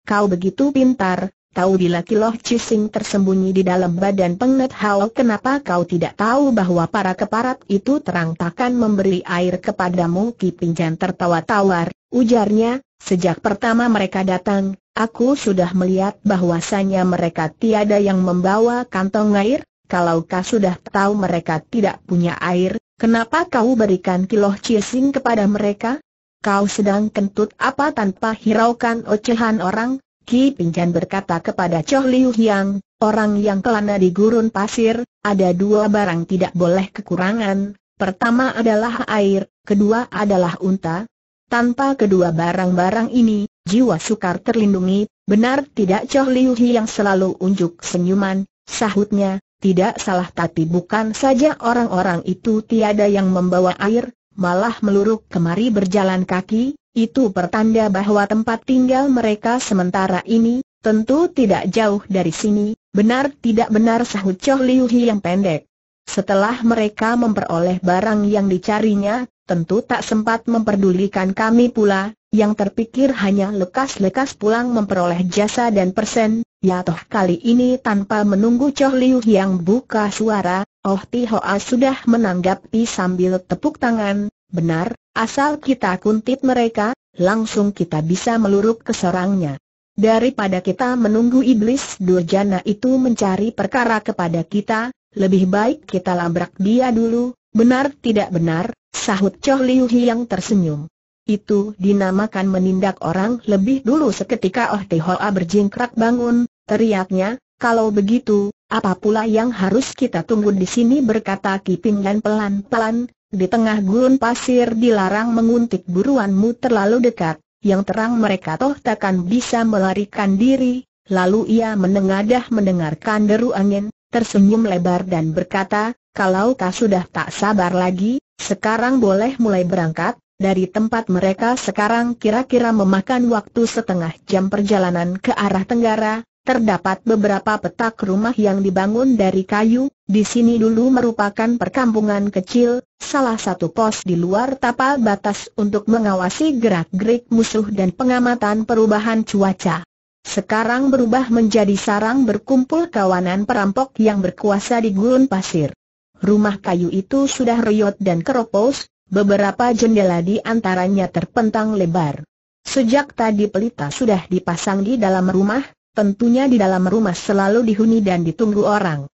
Kau begitu pintar, tahu bila Kiloh Cising tersembunyi di dalam badan Pengnet Hao kenapa kau tidak tahu bahwa para keparat itu terang takkan memberi air kepadamu Ki tertawa tawar, ujarnya, sejak pertama mereka datang, Aku sudah melihat bahwasanya mereka tiada yang membawa kantong air, kalau kau sudah tahu mereka tidak punya air, kenapa kau berikan kiloh cising kepada mereka? Kau sedang kentut apa tanpa hiraukan ocehan orang? Ki Pinjan berkata kepada Choh Liu Yang, orang yang kelana di gurun pasir, ada dua barang tidak boleh kekurangan. Pertama adalah air, kedua adalah unta. Tanpa kedua barang-barang ini, jiwa sukar terlindungi, benar tidak Choh Liu Hi yang selalu unjuk senyuman, sahutnya, tidak salah tapi bukan saja orang-orang itu tiada yang membawa air, malah meluruk kemari berjalan kaki, itu pertanda bahwa tempat tinggal mereka sementara ini, tentu tidak jauh dari sini, benar tidak benar sahut Choh Liu Hi yang pendek. Setelah mereka memperoleh barang yang dicarinya, tentu tak sempat memperdulikan kami pula, yang terpikir hanya lekas-lekas pulang memperoleh jasa dan persen, ya toh kali ini tanpa menunggu Choh Liu yang buka suara, Oh Ti Hoa sudah menanggapi sambil tepuk tangan, benar, asal kita kuntit mereka, langsung kita bisa meluruk ke sorangnya. Daripada kita menunggu iblis durjana itu mencari perkara kepada kita, lebih baik kita labrak dia dulu, benar tidak benar, sahut Choh Liu yang tersenyum. Itu dinamakan menindak orang lebih dulu seketika Oh Hoa berjingkrak bangun, teriaknya, kalau begitu, apa pula yang harus kita tunggu di sini berkata Kiping dan pelan-pelan, di tengah gurun pasir dilarang menguntik buruanmu terlalu dekat, yang terang mereka toh takkan bisa melarikan diri, lalu ia menengadah mendengarkan deru angin, tersenyum lebar dan berkata, kalau kau sudah tak sabar lagi, sekarang boleh mulai berangkat, dari tempat mereka sekarang kira-kira memakan waktu setengah jam perjalanan ke arah tenggara, terdapat beberapa petak rumah yang dibangun dari kayu, di sini dulu merupakan perkampungan kecil, salah satu pos di luar tapal batas untuk mengawasi gerak-gerik musuh dan pengamatan perubahan cuaca. Sekarang berubah menjadi sarang berkumpul kawanan perampok yang berkuasa di gurun pasir. Rumah kayu itu sudah riot dan keropos, beberapa jendela di antaranya terpentang lebar. Sejak tadi pelita sudah dipasang di dalam rumah, tentunya di dalam rumah selalu dihuni dan ditunggu orang.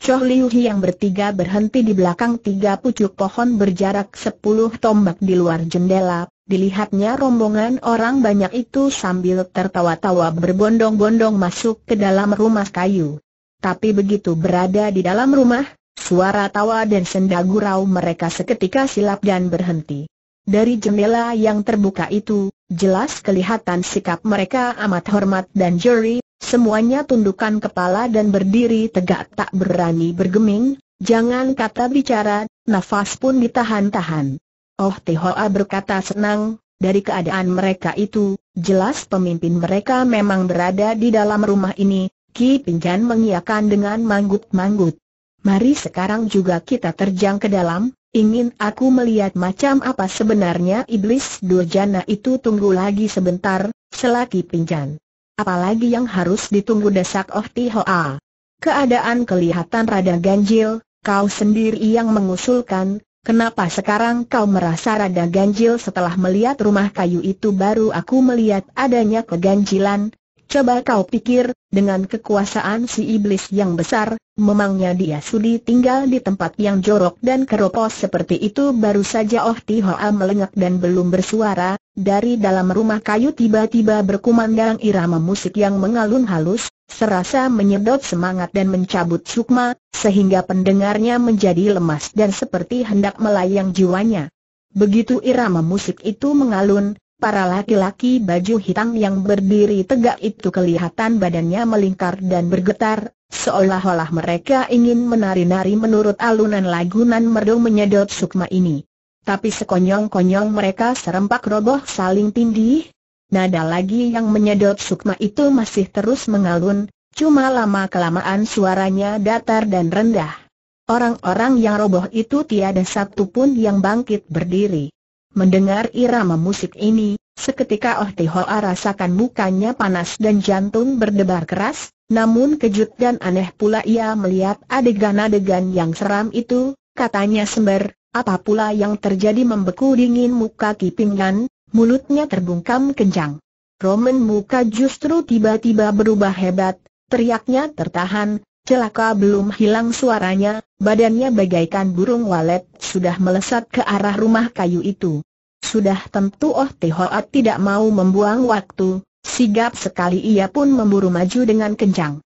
Choh Liu yang bertiga berhenti di belakang tiga pucuk pohon berjarak sepuluh tombak di luar jendela, Dilihatnya rombongan orang banyak itu sambil tertawa-tawa berbondong-bondong masuk ke dalam rumah kayu. Tapi begitu berada di dalam rumah, suara tawa dan senda gurau mereka seketika silap dan berhenti. Dari jendela yang terbuka itu, jelas kelihatan sikap mereka amat hormat dan juri. semuanya tundukkan kepala dan berdiri tegak tak berani bergeming, jangan kata bicara, nafas pun ditahan-tahan. Oh Tihoa berkata senang, dari keadaan mereka itu, jelas pemimpin mereka memang berada di dalam rumah ini, Ki Pinjan mengiakan dengan manggut-manggut. Mari sekarang juga kita terjang ke dalam, ingin aku melihat macam apa sebenarnya iblis durjana itu tunggu lagi sebentar, selagi Pinjan. Apalagi yang harus ditunggu desak Oh Tihoa. Keadaan kelihatan rada ganjil, kau sendiri yang mengusulkan, Kenapa sekarang kau merasa rada ganjil setelah melihat rumah kayu itu baru aku melihat adanya keganjilan? Coba kau pikir, dengan kekuasaan si iblis yang besar, memangnya dia sudi tinggal di tempat yang jorok dan keropos seperti itu baru saja Oh Tihoa melengak dan belum bersuara, dari dalam rumah kayu tiba-tiba berkumandang irama musik yang mengalun halus, serasa menyedot semangat dan mencabut sukma, sehingga pendengarnya menjadi lemas dan seperti hendak melayang jiwanya. Begitu irama musik itu mengalun, para laki-laki baju hitam yang berdiri tegak itu kelihatan badannya melingkar dan bergetar, seolah-olah mereka ingin menari-nari menurut alunan lagunan merdu menyedot sukma ini. Tapi sekonyong-konyong mereka serempak roboh saling tindih, Nada lagi yang menyedot sukma itu masih terus mengalun, cuma lama-kelamaan suaranya datar dan rendah. Orang-orang yang roboh itu tiada satu pun yang bangkit berdiri. Mendengar irama musik ini, seketika Oh Tihoa rasakan mukanya panas dan jantung berdebar keras, namun kejut dan aneh pula ia melihat adegan-adegan yang seram itu, katanya sember, apa pula yang terjadi membeku dingin muka kipingan? Mulutnya terbungkam kencang. Roman muka justru tiba-tiba berubah hebat, teriaknya tertahan, celaka belum hilang suaranya, badannya bagaikan burung walet sudah melesat ke arah rumah kayu itu. Sudah tentu Oh Tehoat tidak mau membuang waktu, sigap sekali ia pun memburu maju dengan kencang.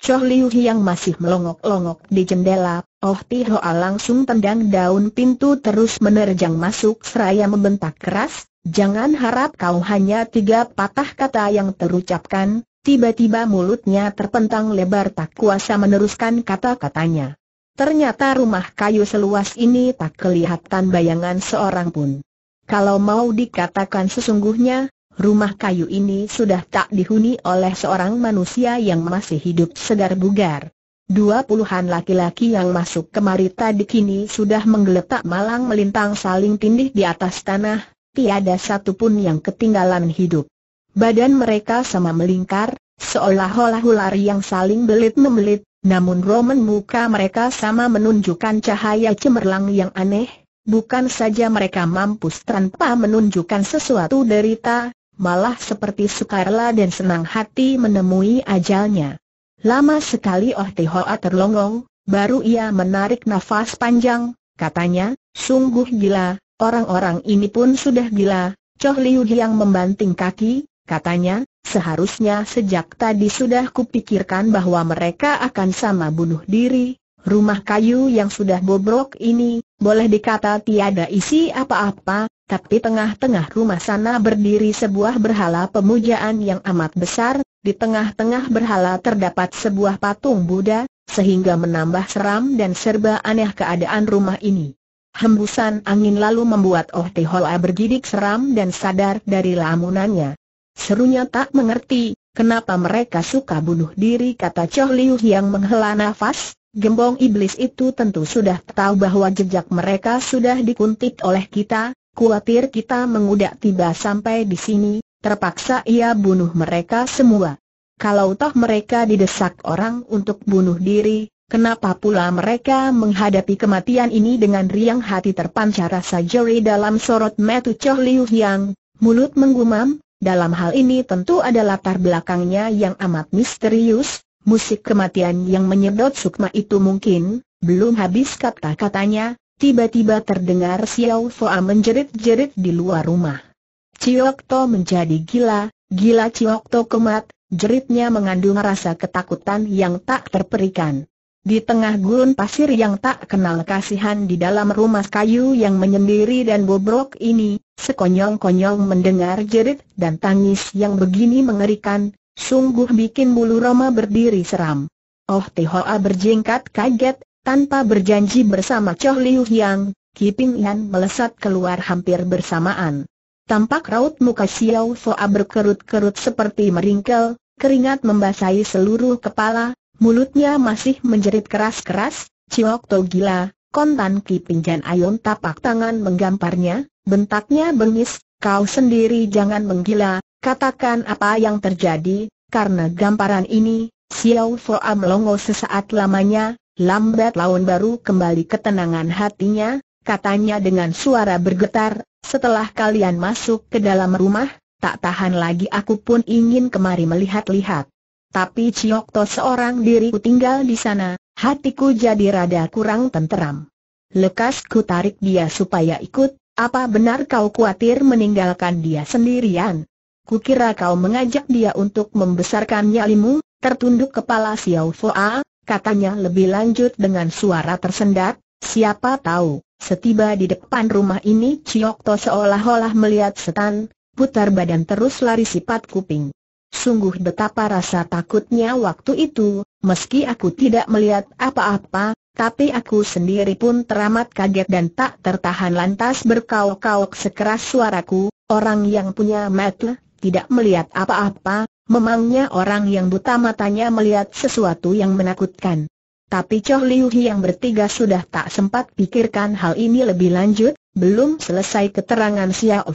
Choh Liu yang masih melongok-longok di jendela, Oh Tihoa langsung tendang daun pintu terus menerjang masuk seraya membentak keras, Jangan harap kau hanya tiga patah kata yang terucapkan, tiba-tiba mulutnya terpentang lebar tak kuasa meneruskan kata-katanya. Ternyata rumah kayu seluas ini tak kelihatan bayangan seorang pun. Kalau mau dikatakan sesungguhnya, rumah kayu ini sudah tak dihuni oleh seorang manusia yang masih hidup segar bugar. Dua puluhan laki-laki yang masuk kemari tadi kini sudah menggeletak malang melintang saling tindih di atas tanah, tiada satupun yang ketinggalan hidup. Badan mereka sama melingkar, seolah-olah ular yang saling belit-membelit, namun roman muka mereka sama menunjukkan cahaya cemerlang yang aneh, bukan saja mereka mampu tanpa menunjukkan sesuatu derita, malah seperti sukarela dan senang hati menemui ajalnya. Lama sekali Oh Tihoa terlongong, baru ia menarik nafas panjang, katanya, sungguh gila, Orang-orang ini pun sudah gila, Choh Liu yang membanting kaki, katanya, seharusnya sejak tadi sudah kupikirkan bahwa mereka akan sama bunuh diri, rumah kayu yang sudah bobrok ini, boleh dikata tiada isi apa-apa, tapi tengah-tengah rumah sana berdiri sebuah berhala pemujaan yang amat besar, di tengah-tengah berhala terdapat sebuah patung Buddha, sehingga menambah seram dan serba aneh keadaan rumah ini. Hembusan angin lalu membuat Oh Tehola bergidik seram dan sadar dari lamunannya. Serunya tak mengerti, kenapa mereka suka bunuh diri kata Choh Liu yang menghela nafas, gembong iblis itu tentu sudah tahu bahwa jejak mereka sudah dikuntit oleh kita, khawatir kita mengudak tiba sampai di sini, terpaksa ia bunuh mereka semua. Kalau toh mereka didesak orang untuk bunuh diri, Kenapa pula mereka menghadapi kematian ini dengan riang hati terpancar rasa jeri dalam sorot metu Choh Liu Yang, mulut menggumam, dalam hal ini tentu ada latar belakangnya yang amat misterius, musik kematian yang menyedot sukma itu mungkin, belum habis kata-katanya, tiba-tiba terdengar Xiao Foa menjerit-jerit di luar rumah. Ciok menjadi gila, gila Ciok kemat, jeritnya mengandung rasa ketakutan yang tak terperikan. Di tengah gurun pasir yang tak kenal kasihan di dalam rumah kayu yang menyendiri dan bobrok ini, sekonyong-konyong mendengar jerit dan tangis yang begini mengerikan, sungguh bikin bulu Roma berdiri seram. Oh Tihoa berjingkat kaget, tanpa berjanji bersama Choh Liu Yang, Kiping Yan melesat keluar hampir bersamaan. Tampak raut muka Xiao Soa berkerut-kerut seperti meringkel, keringat membasahi seluruh kepala, Mulutnya masih menjerit keras-keras, Ciok To gila, kontan Ki Pinjan Ayun tapak tangan menggamparnya, bentaknya bengis, kau sendiri jangan menggila, katakan apa yang terjadi, karena gamparan ini, Xiao Foa melongo sesaat lamanya, lambat laun baru kembali ketenangan hatinya, katanya dengan suara bergetar, setelah kalian masuk ke dalam rumah, tak tahan lagi aku pun ingin kemari melihat-lihat. Tapi Tos seorang diriku tinggal di sana, hatiku jadi rada kurang tenteram. Lekas ku tarik dia supaya ikut, apa benar kau khawatir meninggalkan dia sendirian? Kukira kau mengajak dia untuk membesarkan nyalimu, tertunduk kepala Xiao Foa, katanya lebih lanjut dengan suara tersendat, siapa tahu, setiba di depan rumah ini Tos seolah-olah melihat setan, putar badan terus lari sifat kuping. Sungguh betapa rasa takutnya waktu itu, meski aku tidak melihat apa-apa, tapi aku sendiri pun teramat kaget dan tak tertahan lantas berkauk-kauk sekeras suaraku, orang yang punya mata, tidak melihat apa-apa, memangnya orang yang buta matanya melihat sesuatu yang menakutkan. Tapi Choh Liu yang bertiga sudah tak sempat pikirkan hal ini lebih lanjut, belum selesai keterangan Xiao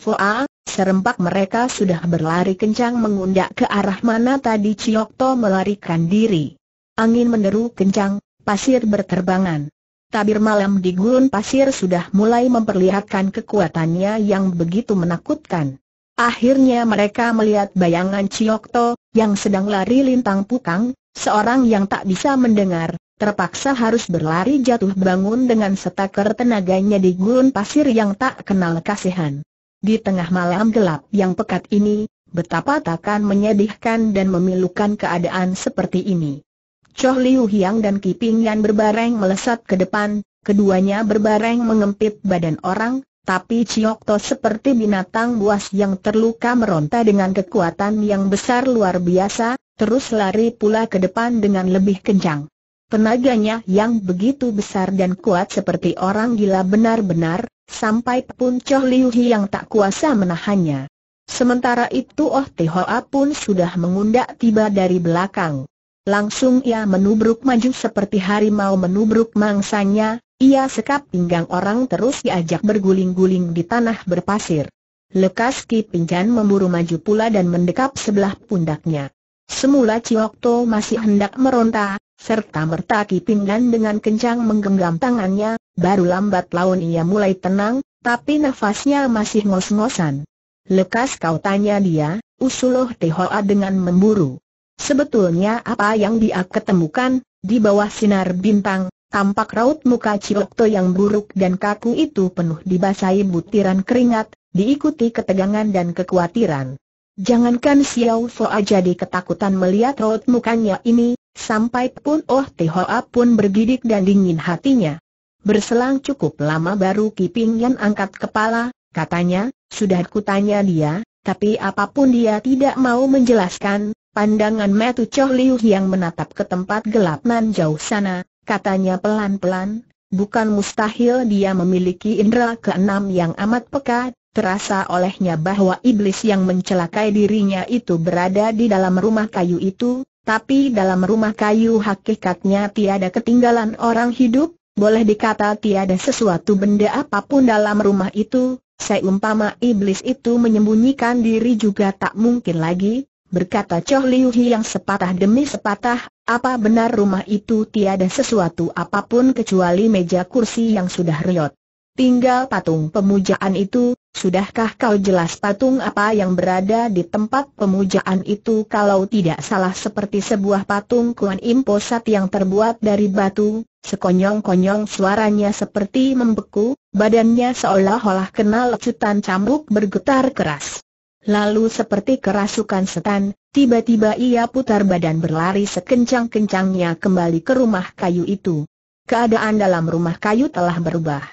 Serempak mereka sudah berlari kencang mengundak ke arah mana tadi Ciok melarikan diri. Angin meneru kencang, pasir berterbangan. Tabir malam di gurun pasir sudah mulai memperlihatkan kekuatannya yang begitu menakutkan. Akhirnya mereka melihat bayangan Ciok yang sedang lari lintang pukang, seorang yang tak bisa mendengar, terpaksa harus berlari jatuh bangun dengan setaker tenaganya di gurun pasir yang tak kenal kasihan. Di tengah malam gelap yang pekat ini, betapa takkan menyedihkan dan memilukan keadaan seperti ini. Choh Liu Hiang dan Kiping Yan berbareng melesat ke depan, keduanya berbareng mengempit badan orang, tapi Chiok To seperti binatang buas yang terluka meronta dengan kekuatan yang besar luar biasa, terus lari pula ke depan dengan lebih kencang. Tenaganya yang begitu besar dan kuat seperti orang gila benar-benar, sampai pun Choh Liu Hi yang tak kuasa menahannya. Sementara itu Oh Hoa pun sudah mengundak tiba dari belakang. Langsung ia menubruk maju seperti harimau menubruk mangsanya, ia sekap pinggang orang terus diajak berguling-guling di tanah berpasir. Lekas Ki Pinggan memburu maju pula dan mendekap sebelah pundaknya. Semula Ciokto masih hendak meronta, serta merta Ki Pinggan dengan kencang menggenggam tangannya, Baru lambat laun ia mulai tenang, tapi nafasnya masih ngos-ngosan. Lekas kau tanya dia, usuloh Tehoa dengan memburu. Sebetulnya apa yang dia ketemukan, di bawah sinar bintang, tampak raut muka Ciokto yang buruk dan kaku itu penuh dibasahi butiran keringat, diikuti ketegangan dan kekhawatiran. Jangankan Xiao Foa jadi ketakutan melihat raut mukanya ini, sampai pun Oh Tehoa pun bergidik dan dingin hatinya. Berselang cukup lama baru Kiping Yan angkat kepala, katanya, sudah kutanya dia, tapi apapun dia tidak mau menjelaskan, pandangan Metu Choh Liu yang menatap ke tempat gelap nan jauh sana, katanya pelan-pelan, bukan mustahil dia memiliki indera keenam yang amat peka, terasa olehnya bahwa iblis yang mencelakai dirinya itu berada di dalam rumah kayu itu, tapi dalam rumah kayu hakikatnya tiada ketinggalan orang hidup, boleh dikata tiada sesuatu benda apapun dalam rumah itu, seumpama iblis itu menyembunyikan diri juga tak mungkin lagi, berkata Choh Liu Hi yang sepatah demi sepatah, apa benar rumah itu tiada sesuatu apapun kecuali meja kursi yang sudah riot. Tinggal patung pemujaan itu, Sudahkah kau jelas patung apa yang berada di tempat pemujaan itu kalau tidak salah seperti sebuah patung Kuan imposat yang terbuat dari batu, sekonyong-konyong suaranya seperti membeku, badannya seolah-olah kena lecutan cambuk bergetar keras. Lalu seperti kerasukan setan, tiba-tiba ia putar badan berlari sekencang-kencangnya kembali ke rumah kayu itu. Keadaan dalam rumah kayu telah berubah.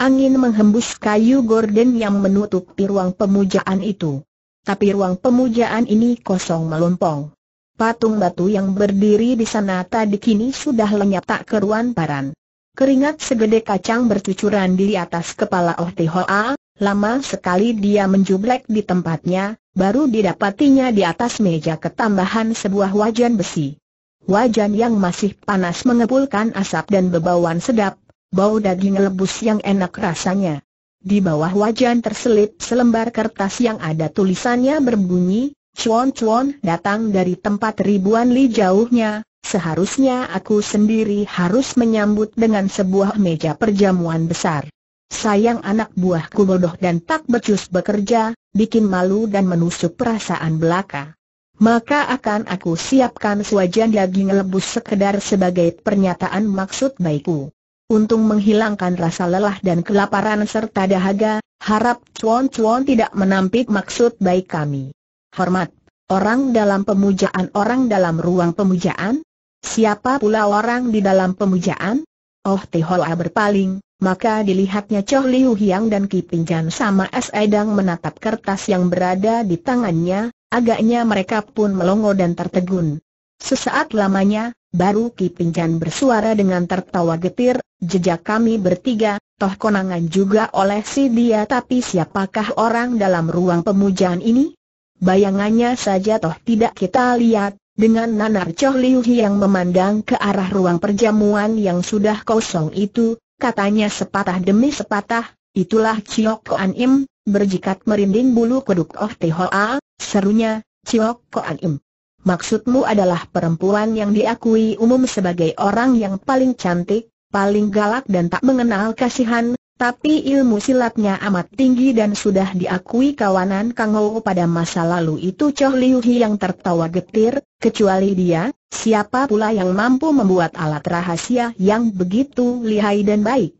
Angin menghembus kayu gorden yang menutupi ruang pemujaan itu. Tapi ruang pemujaan ini kosong melompong. Patung batu yang berdiri di sana tadi kini sudah lenyap tak keruan paran. Keringat segede kacang bercucuran di atas kepala Oh Hoa, lama sekali dia menjublek di tempatnya, baru didapatinya di atas meja ketambahan sebuah wajan besi. Wajan yang masih panas mengepulkan asap dan bebauan sedap, bau daging lebus yang enak rasanya. Di bawah wajan terselip selembar kertas yang ada tulisannya berbunyi, Chuan Chuan datang dari tempat ribuan li jauhnya, seharusnya aku sendiri harus menyambut dengan sebuah meja perjamuan besar. Sayang anak buahku bodoh dan tak becus bekerja, bikin malu dan menusuk perasaan belaka. Maka akan aku siapkan suajan daging lebus sekedar sebagai pernyataan maksud baikku. Untung menghilangkan rasa lelah dan kelaparan serta dahaga, harap cuan-cuan tidak menampik maksud baik kami. Hormat, orang dalam pemujaan orang dalam ruang pemujaan? Siapa pula orang di dalam pemujaan? Oh Tihola berpaling, maka dilihatnya Choh Liu Hiang dan Ki sama S. Edang menatap kertas yang berada di tangannya, agaknya mereka pun melongo dan tertegun. Sesaat lamanya, Baru Ki Pincan bersuara dengan tertawa getir, jejak kami bertiga, toh konangan juga oleh si dia tapi siapakah orang dalam ruang pemujaan ini? Bayangannya saja toh tidak kita lihat, dengan nanar Choh Liu yang memandang ke arah ruang perjamuan yang sudah kosong itu, katanya sepatah demi sepatah, itulah Chiok Koan Im, berjikat merinding bulu kuduk Oh a, serunya, Chiok Koan Im maksudmu adalah perempuan yang diakui umum sebagai orang yang paling cantik, paling galak dan tak mengenal kasihan, tapi ilmu silatnya amat tinggi dan sudah diakui kawanan Kang pada masa lalu itu Choh Liu Hi yang tertawa getir, kecuali dia, siapa pula yang mampu membuat alat rahasia yang begitu lihai dan baik?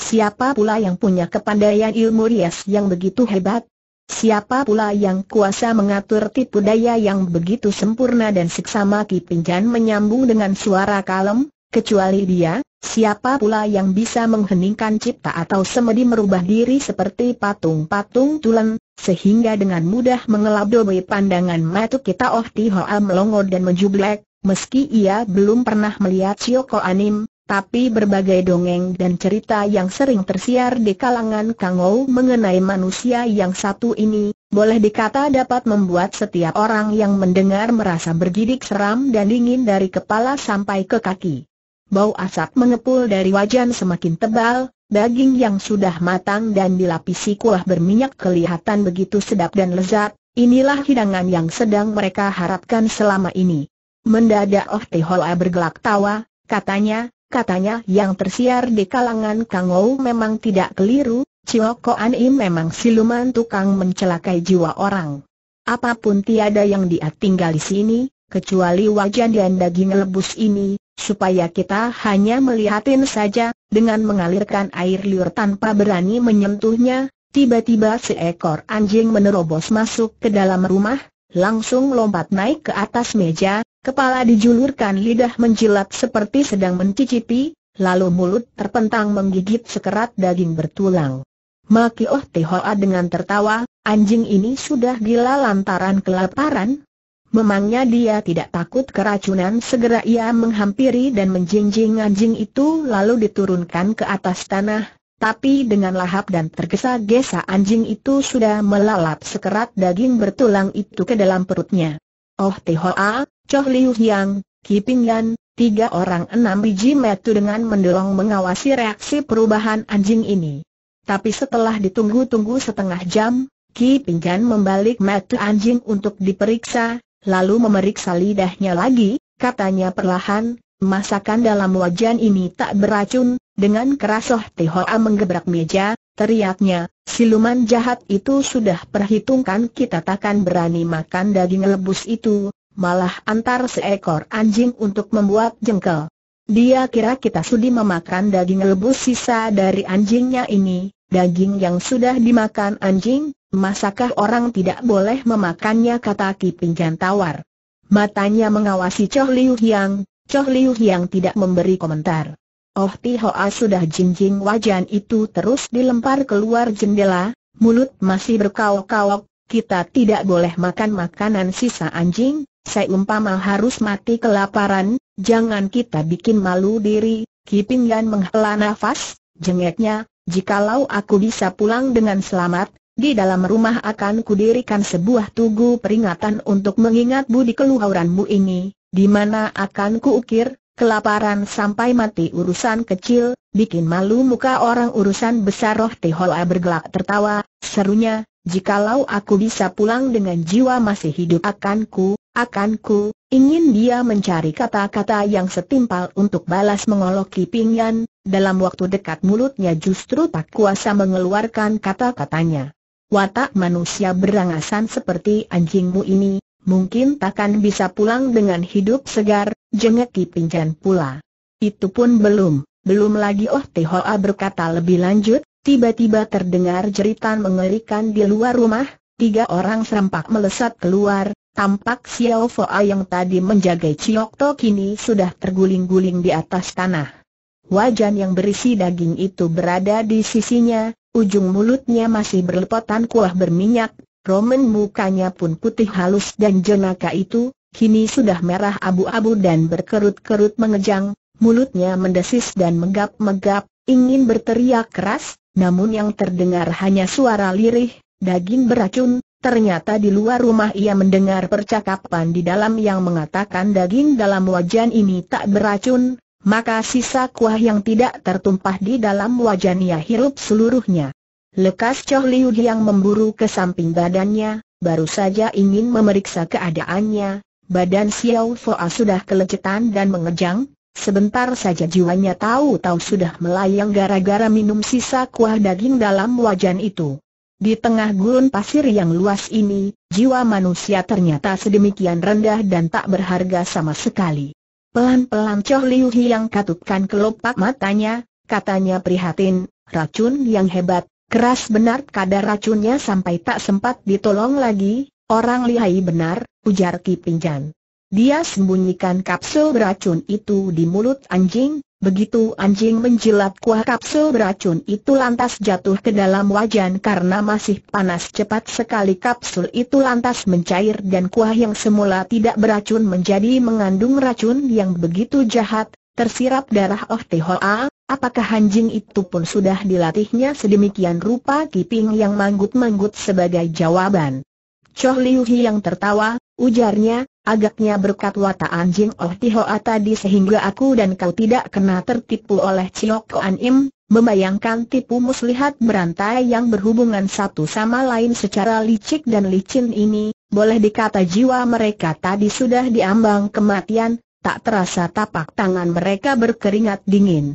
Siapa pula yang punya kepandaian ilmu rias yang begitu hebat, Siapa pula yang kuasa mengatur tipu daya yang begitu sempurna dan seksama Ki Pinjan menyambung dengan suara kalem, kecuali dia, siapa pula yang bisa mengheningkan cipta atau semedi merubah diri seperti patung-patung tulen, sehingga dengan mudah mengelabui pandangan mata kita Oh Tihoa melongo dan menjublek, meski ia belum pernah melihat Sioko Anim, tapi berbagai dongeng dan cerita yang sering tersiar di kalangan Kangou mengenai manusia yang satu ini, boleh dikata dapat membuat setiap orang yang mendengar merasa bergidik seram dan dingin dari kepala sampai ke kaki. Bau asap mengepul dari wajan semakin tebal, daging yang sudah matang dan dilapisi kuah berminyak kelihatan begitu sedap dan lezat, inilah hidangan yang sedang mereka harapkan selama ini. Mendadak Oh Tihola bergelak tawa, katanya, katanya yang tersiar di kalangan Kang Ou memang tidak keliru, Cioko Im memang siluman tukang mencelakai jiwa orang. Apapun tiada yang dia tinggal di sini, kecuali wajan dan daging lebus ini, supaya kita hanya melihatin saja, dengan mengalirkan air liur tanpa berani menyentuhnya, tiba-tiba seekor anjing menerobos masuk ke dalam rumah, langsung lompat naik ke atas meja, Kepala dijulurkan lidah menjilat seperti sedang mencicipi, lalu mulut terpentang menggigit sekerat daging bertulang. Maki Oh Tehoa dengan tertawa, anjing ini sudah gila lantaran kelaparan. Memangnya dia tidak takut keracunan segera ia menghampiri dan menjinjing anjing itu lalu diturunkan ke atas tanah, tapi dengan lahap dan tergesa-gesa anjing itu sudah melalap sekerat daging bertulang itu ke dalam perutnya. Oh Tehoa, Choh Liu Yang, Kiping Yan, tiga orang enam biji metu dengan mendorong mengawasi reaksi perubahan anjing ini. Tapi setelah ditunggu-tunggu setengah jam, Ki Yan membalik metu anjing untuk diperiksa, lalu memeriksa lidahnya lagi, katanya perlahan, masakan dalam wajan ini tak beracun, dengan keras Soh Tihoa menggebrak meja, teriaknya, siluman jahat itu sudah perhitungkan kita takkan berani makan daging lebus itu, malah antar seekor anjing untuk membuat jengkel. Dia kira kita sudi memakan daging rebus sisa dari anjingnya ini, daging yang sudah dimakan anjing, masakah orang tidak boleh memakannya kata Kipinggan tawar. Matanya mengawasi Choh Liu Hiang, Choh Liu Hiang tidak memberi komentar. Oh Ti Hoa sudah jinjing wajan itu terus dilempar keluar jendela, mulut masih berkawok-kawok, kita tidak boleh makan makanan sisa anjing, Saya seumpama harus mati kelaparan, jangan kita bikin malu diri, Yan menghela nafas, jengeknya, jikalau aku bisa pulang dengan selamat, di dalam rumah akan kudirikan sebuah tugu peringatan untuk mengingat budi keluhuranmu ini, di mana akan kuukir, Kelaparan sampai mati urusan kecil, bikin malu muka orang urusan besar roh Tehola bergelak tertawa, serunya, jikalau aku bisa pulang dengan jiwa masih hidup akanku, akanku, ingin dia mencari kata-kata yang setimpal untuk balas mengolok kipingyan, dalam waktu dekat mulutnya justru tak kuasa mengeluarkan kata-katanya. Watak manusia berangasan seperti anjingmu ini, mungkin takkan bisa pulang dengan hidup segar, jengek Ki Pinjan pula. Itu pun belum, belum lagi Oh Hoa berkata lebih lanjut, tiba-tiba terdengar jeritan mengerikan di luar rumah, tiga orang serempak melesat keluar, tampak Xiao Foa yang tadi menjaga Chiok To kini sudah terguling-guling di atas tanah. Wajan yang berisi daging itu berada di sisinya, ujung mulutnya masih berlepotan kuah berminyak, Roman mukanya pun putih halus dan jenaka itu, kini sudah merah abu-abu dan berkerut-kerut mengejang, mulutnya mendesis dan menggap-megap, ingin berteriak keras, namun yang terdengar hanya suara lirih, daging beracun, ternyata di luar rumah ia mendengar percakapan di dalam yang mengatakan daging dalam wajan ini tak beracun, maka sisa kuah yang tidak tertumpah di dalam wajan ia hirup seluruhnya. Lekas Choh Liu yang memburu ke samping badannya, baru saja ingin memeriksa keadaannya, badan Xiao Foa sudah kelecetan dan mengejang, sebentar saja jiwanya tahu-tahu sudah melayang gara-gara minum sisa kuah daging dalam wajan itu. Di tengah gurun pasir yang luas ini, jiwa manusia ternyata sedemikian rendah dan tak berharga sama sekali. Pelan-pelan Choh Liu yang katupkan kelopak matanya, katanya prihatin, racun yang hebat Keras benar kadar racunnya sampai tak sempat ditolong lagi, orang lihai benar, ujar Ki Pinjan. Dia sembunyikan kapsul beracun itu di mulut anjing, begitu anjing menjilat kuah kapsul beracun itu lantas jatuh ke dalam wajan karena masih panas cepat sekali kapsul itu lantas mencair dan kuah yang semula tidak beracun menjadi mengandung racun yang begitu jahat, tersirap darah Oh Tihoa, Apakah anjing itu pun sudah dilatihnya sedemikian rupa Kiping yang manggut-manggut sebagai jawaban. Choh Liu Hi yang tertawa, ujarnya, agaknya berkat watak anjing Oh Tihoa tadi sehingga aku dan kau tidak kena tertipu oleh Chiok An Im, membayangkan tipu muslihat berantai yang berhubungan satu sama lain secara licik dan licin ini, boleh dikata jiwa mereka tadi sudah diambang kematian, tak terasa tapak tangan mereka berkeringat dingin.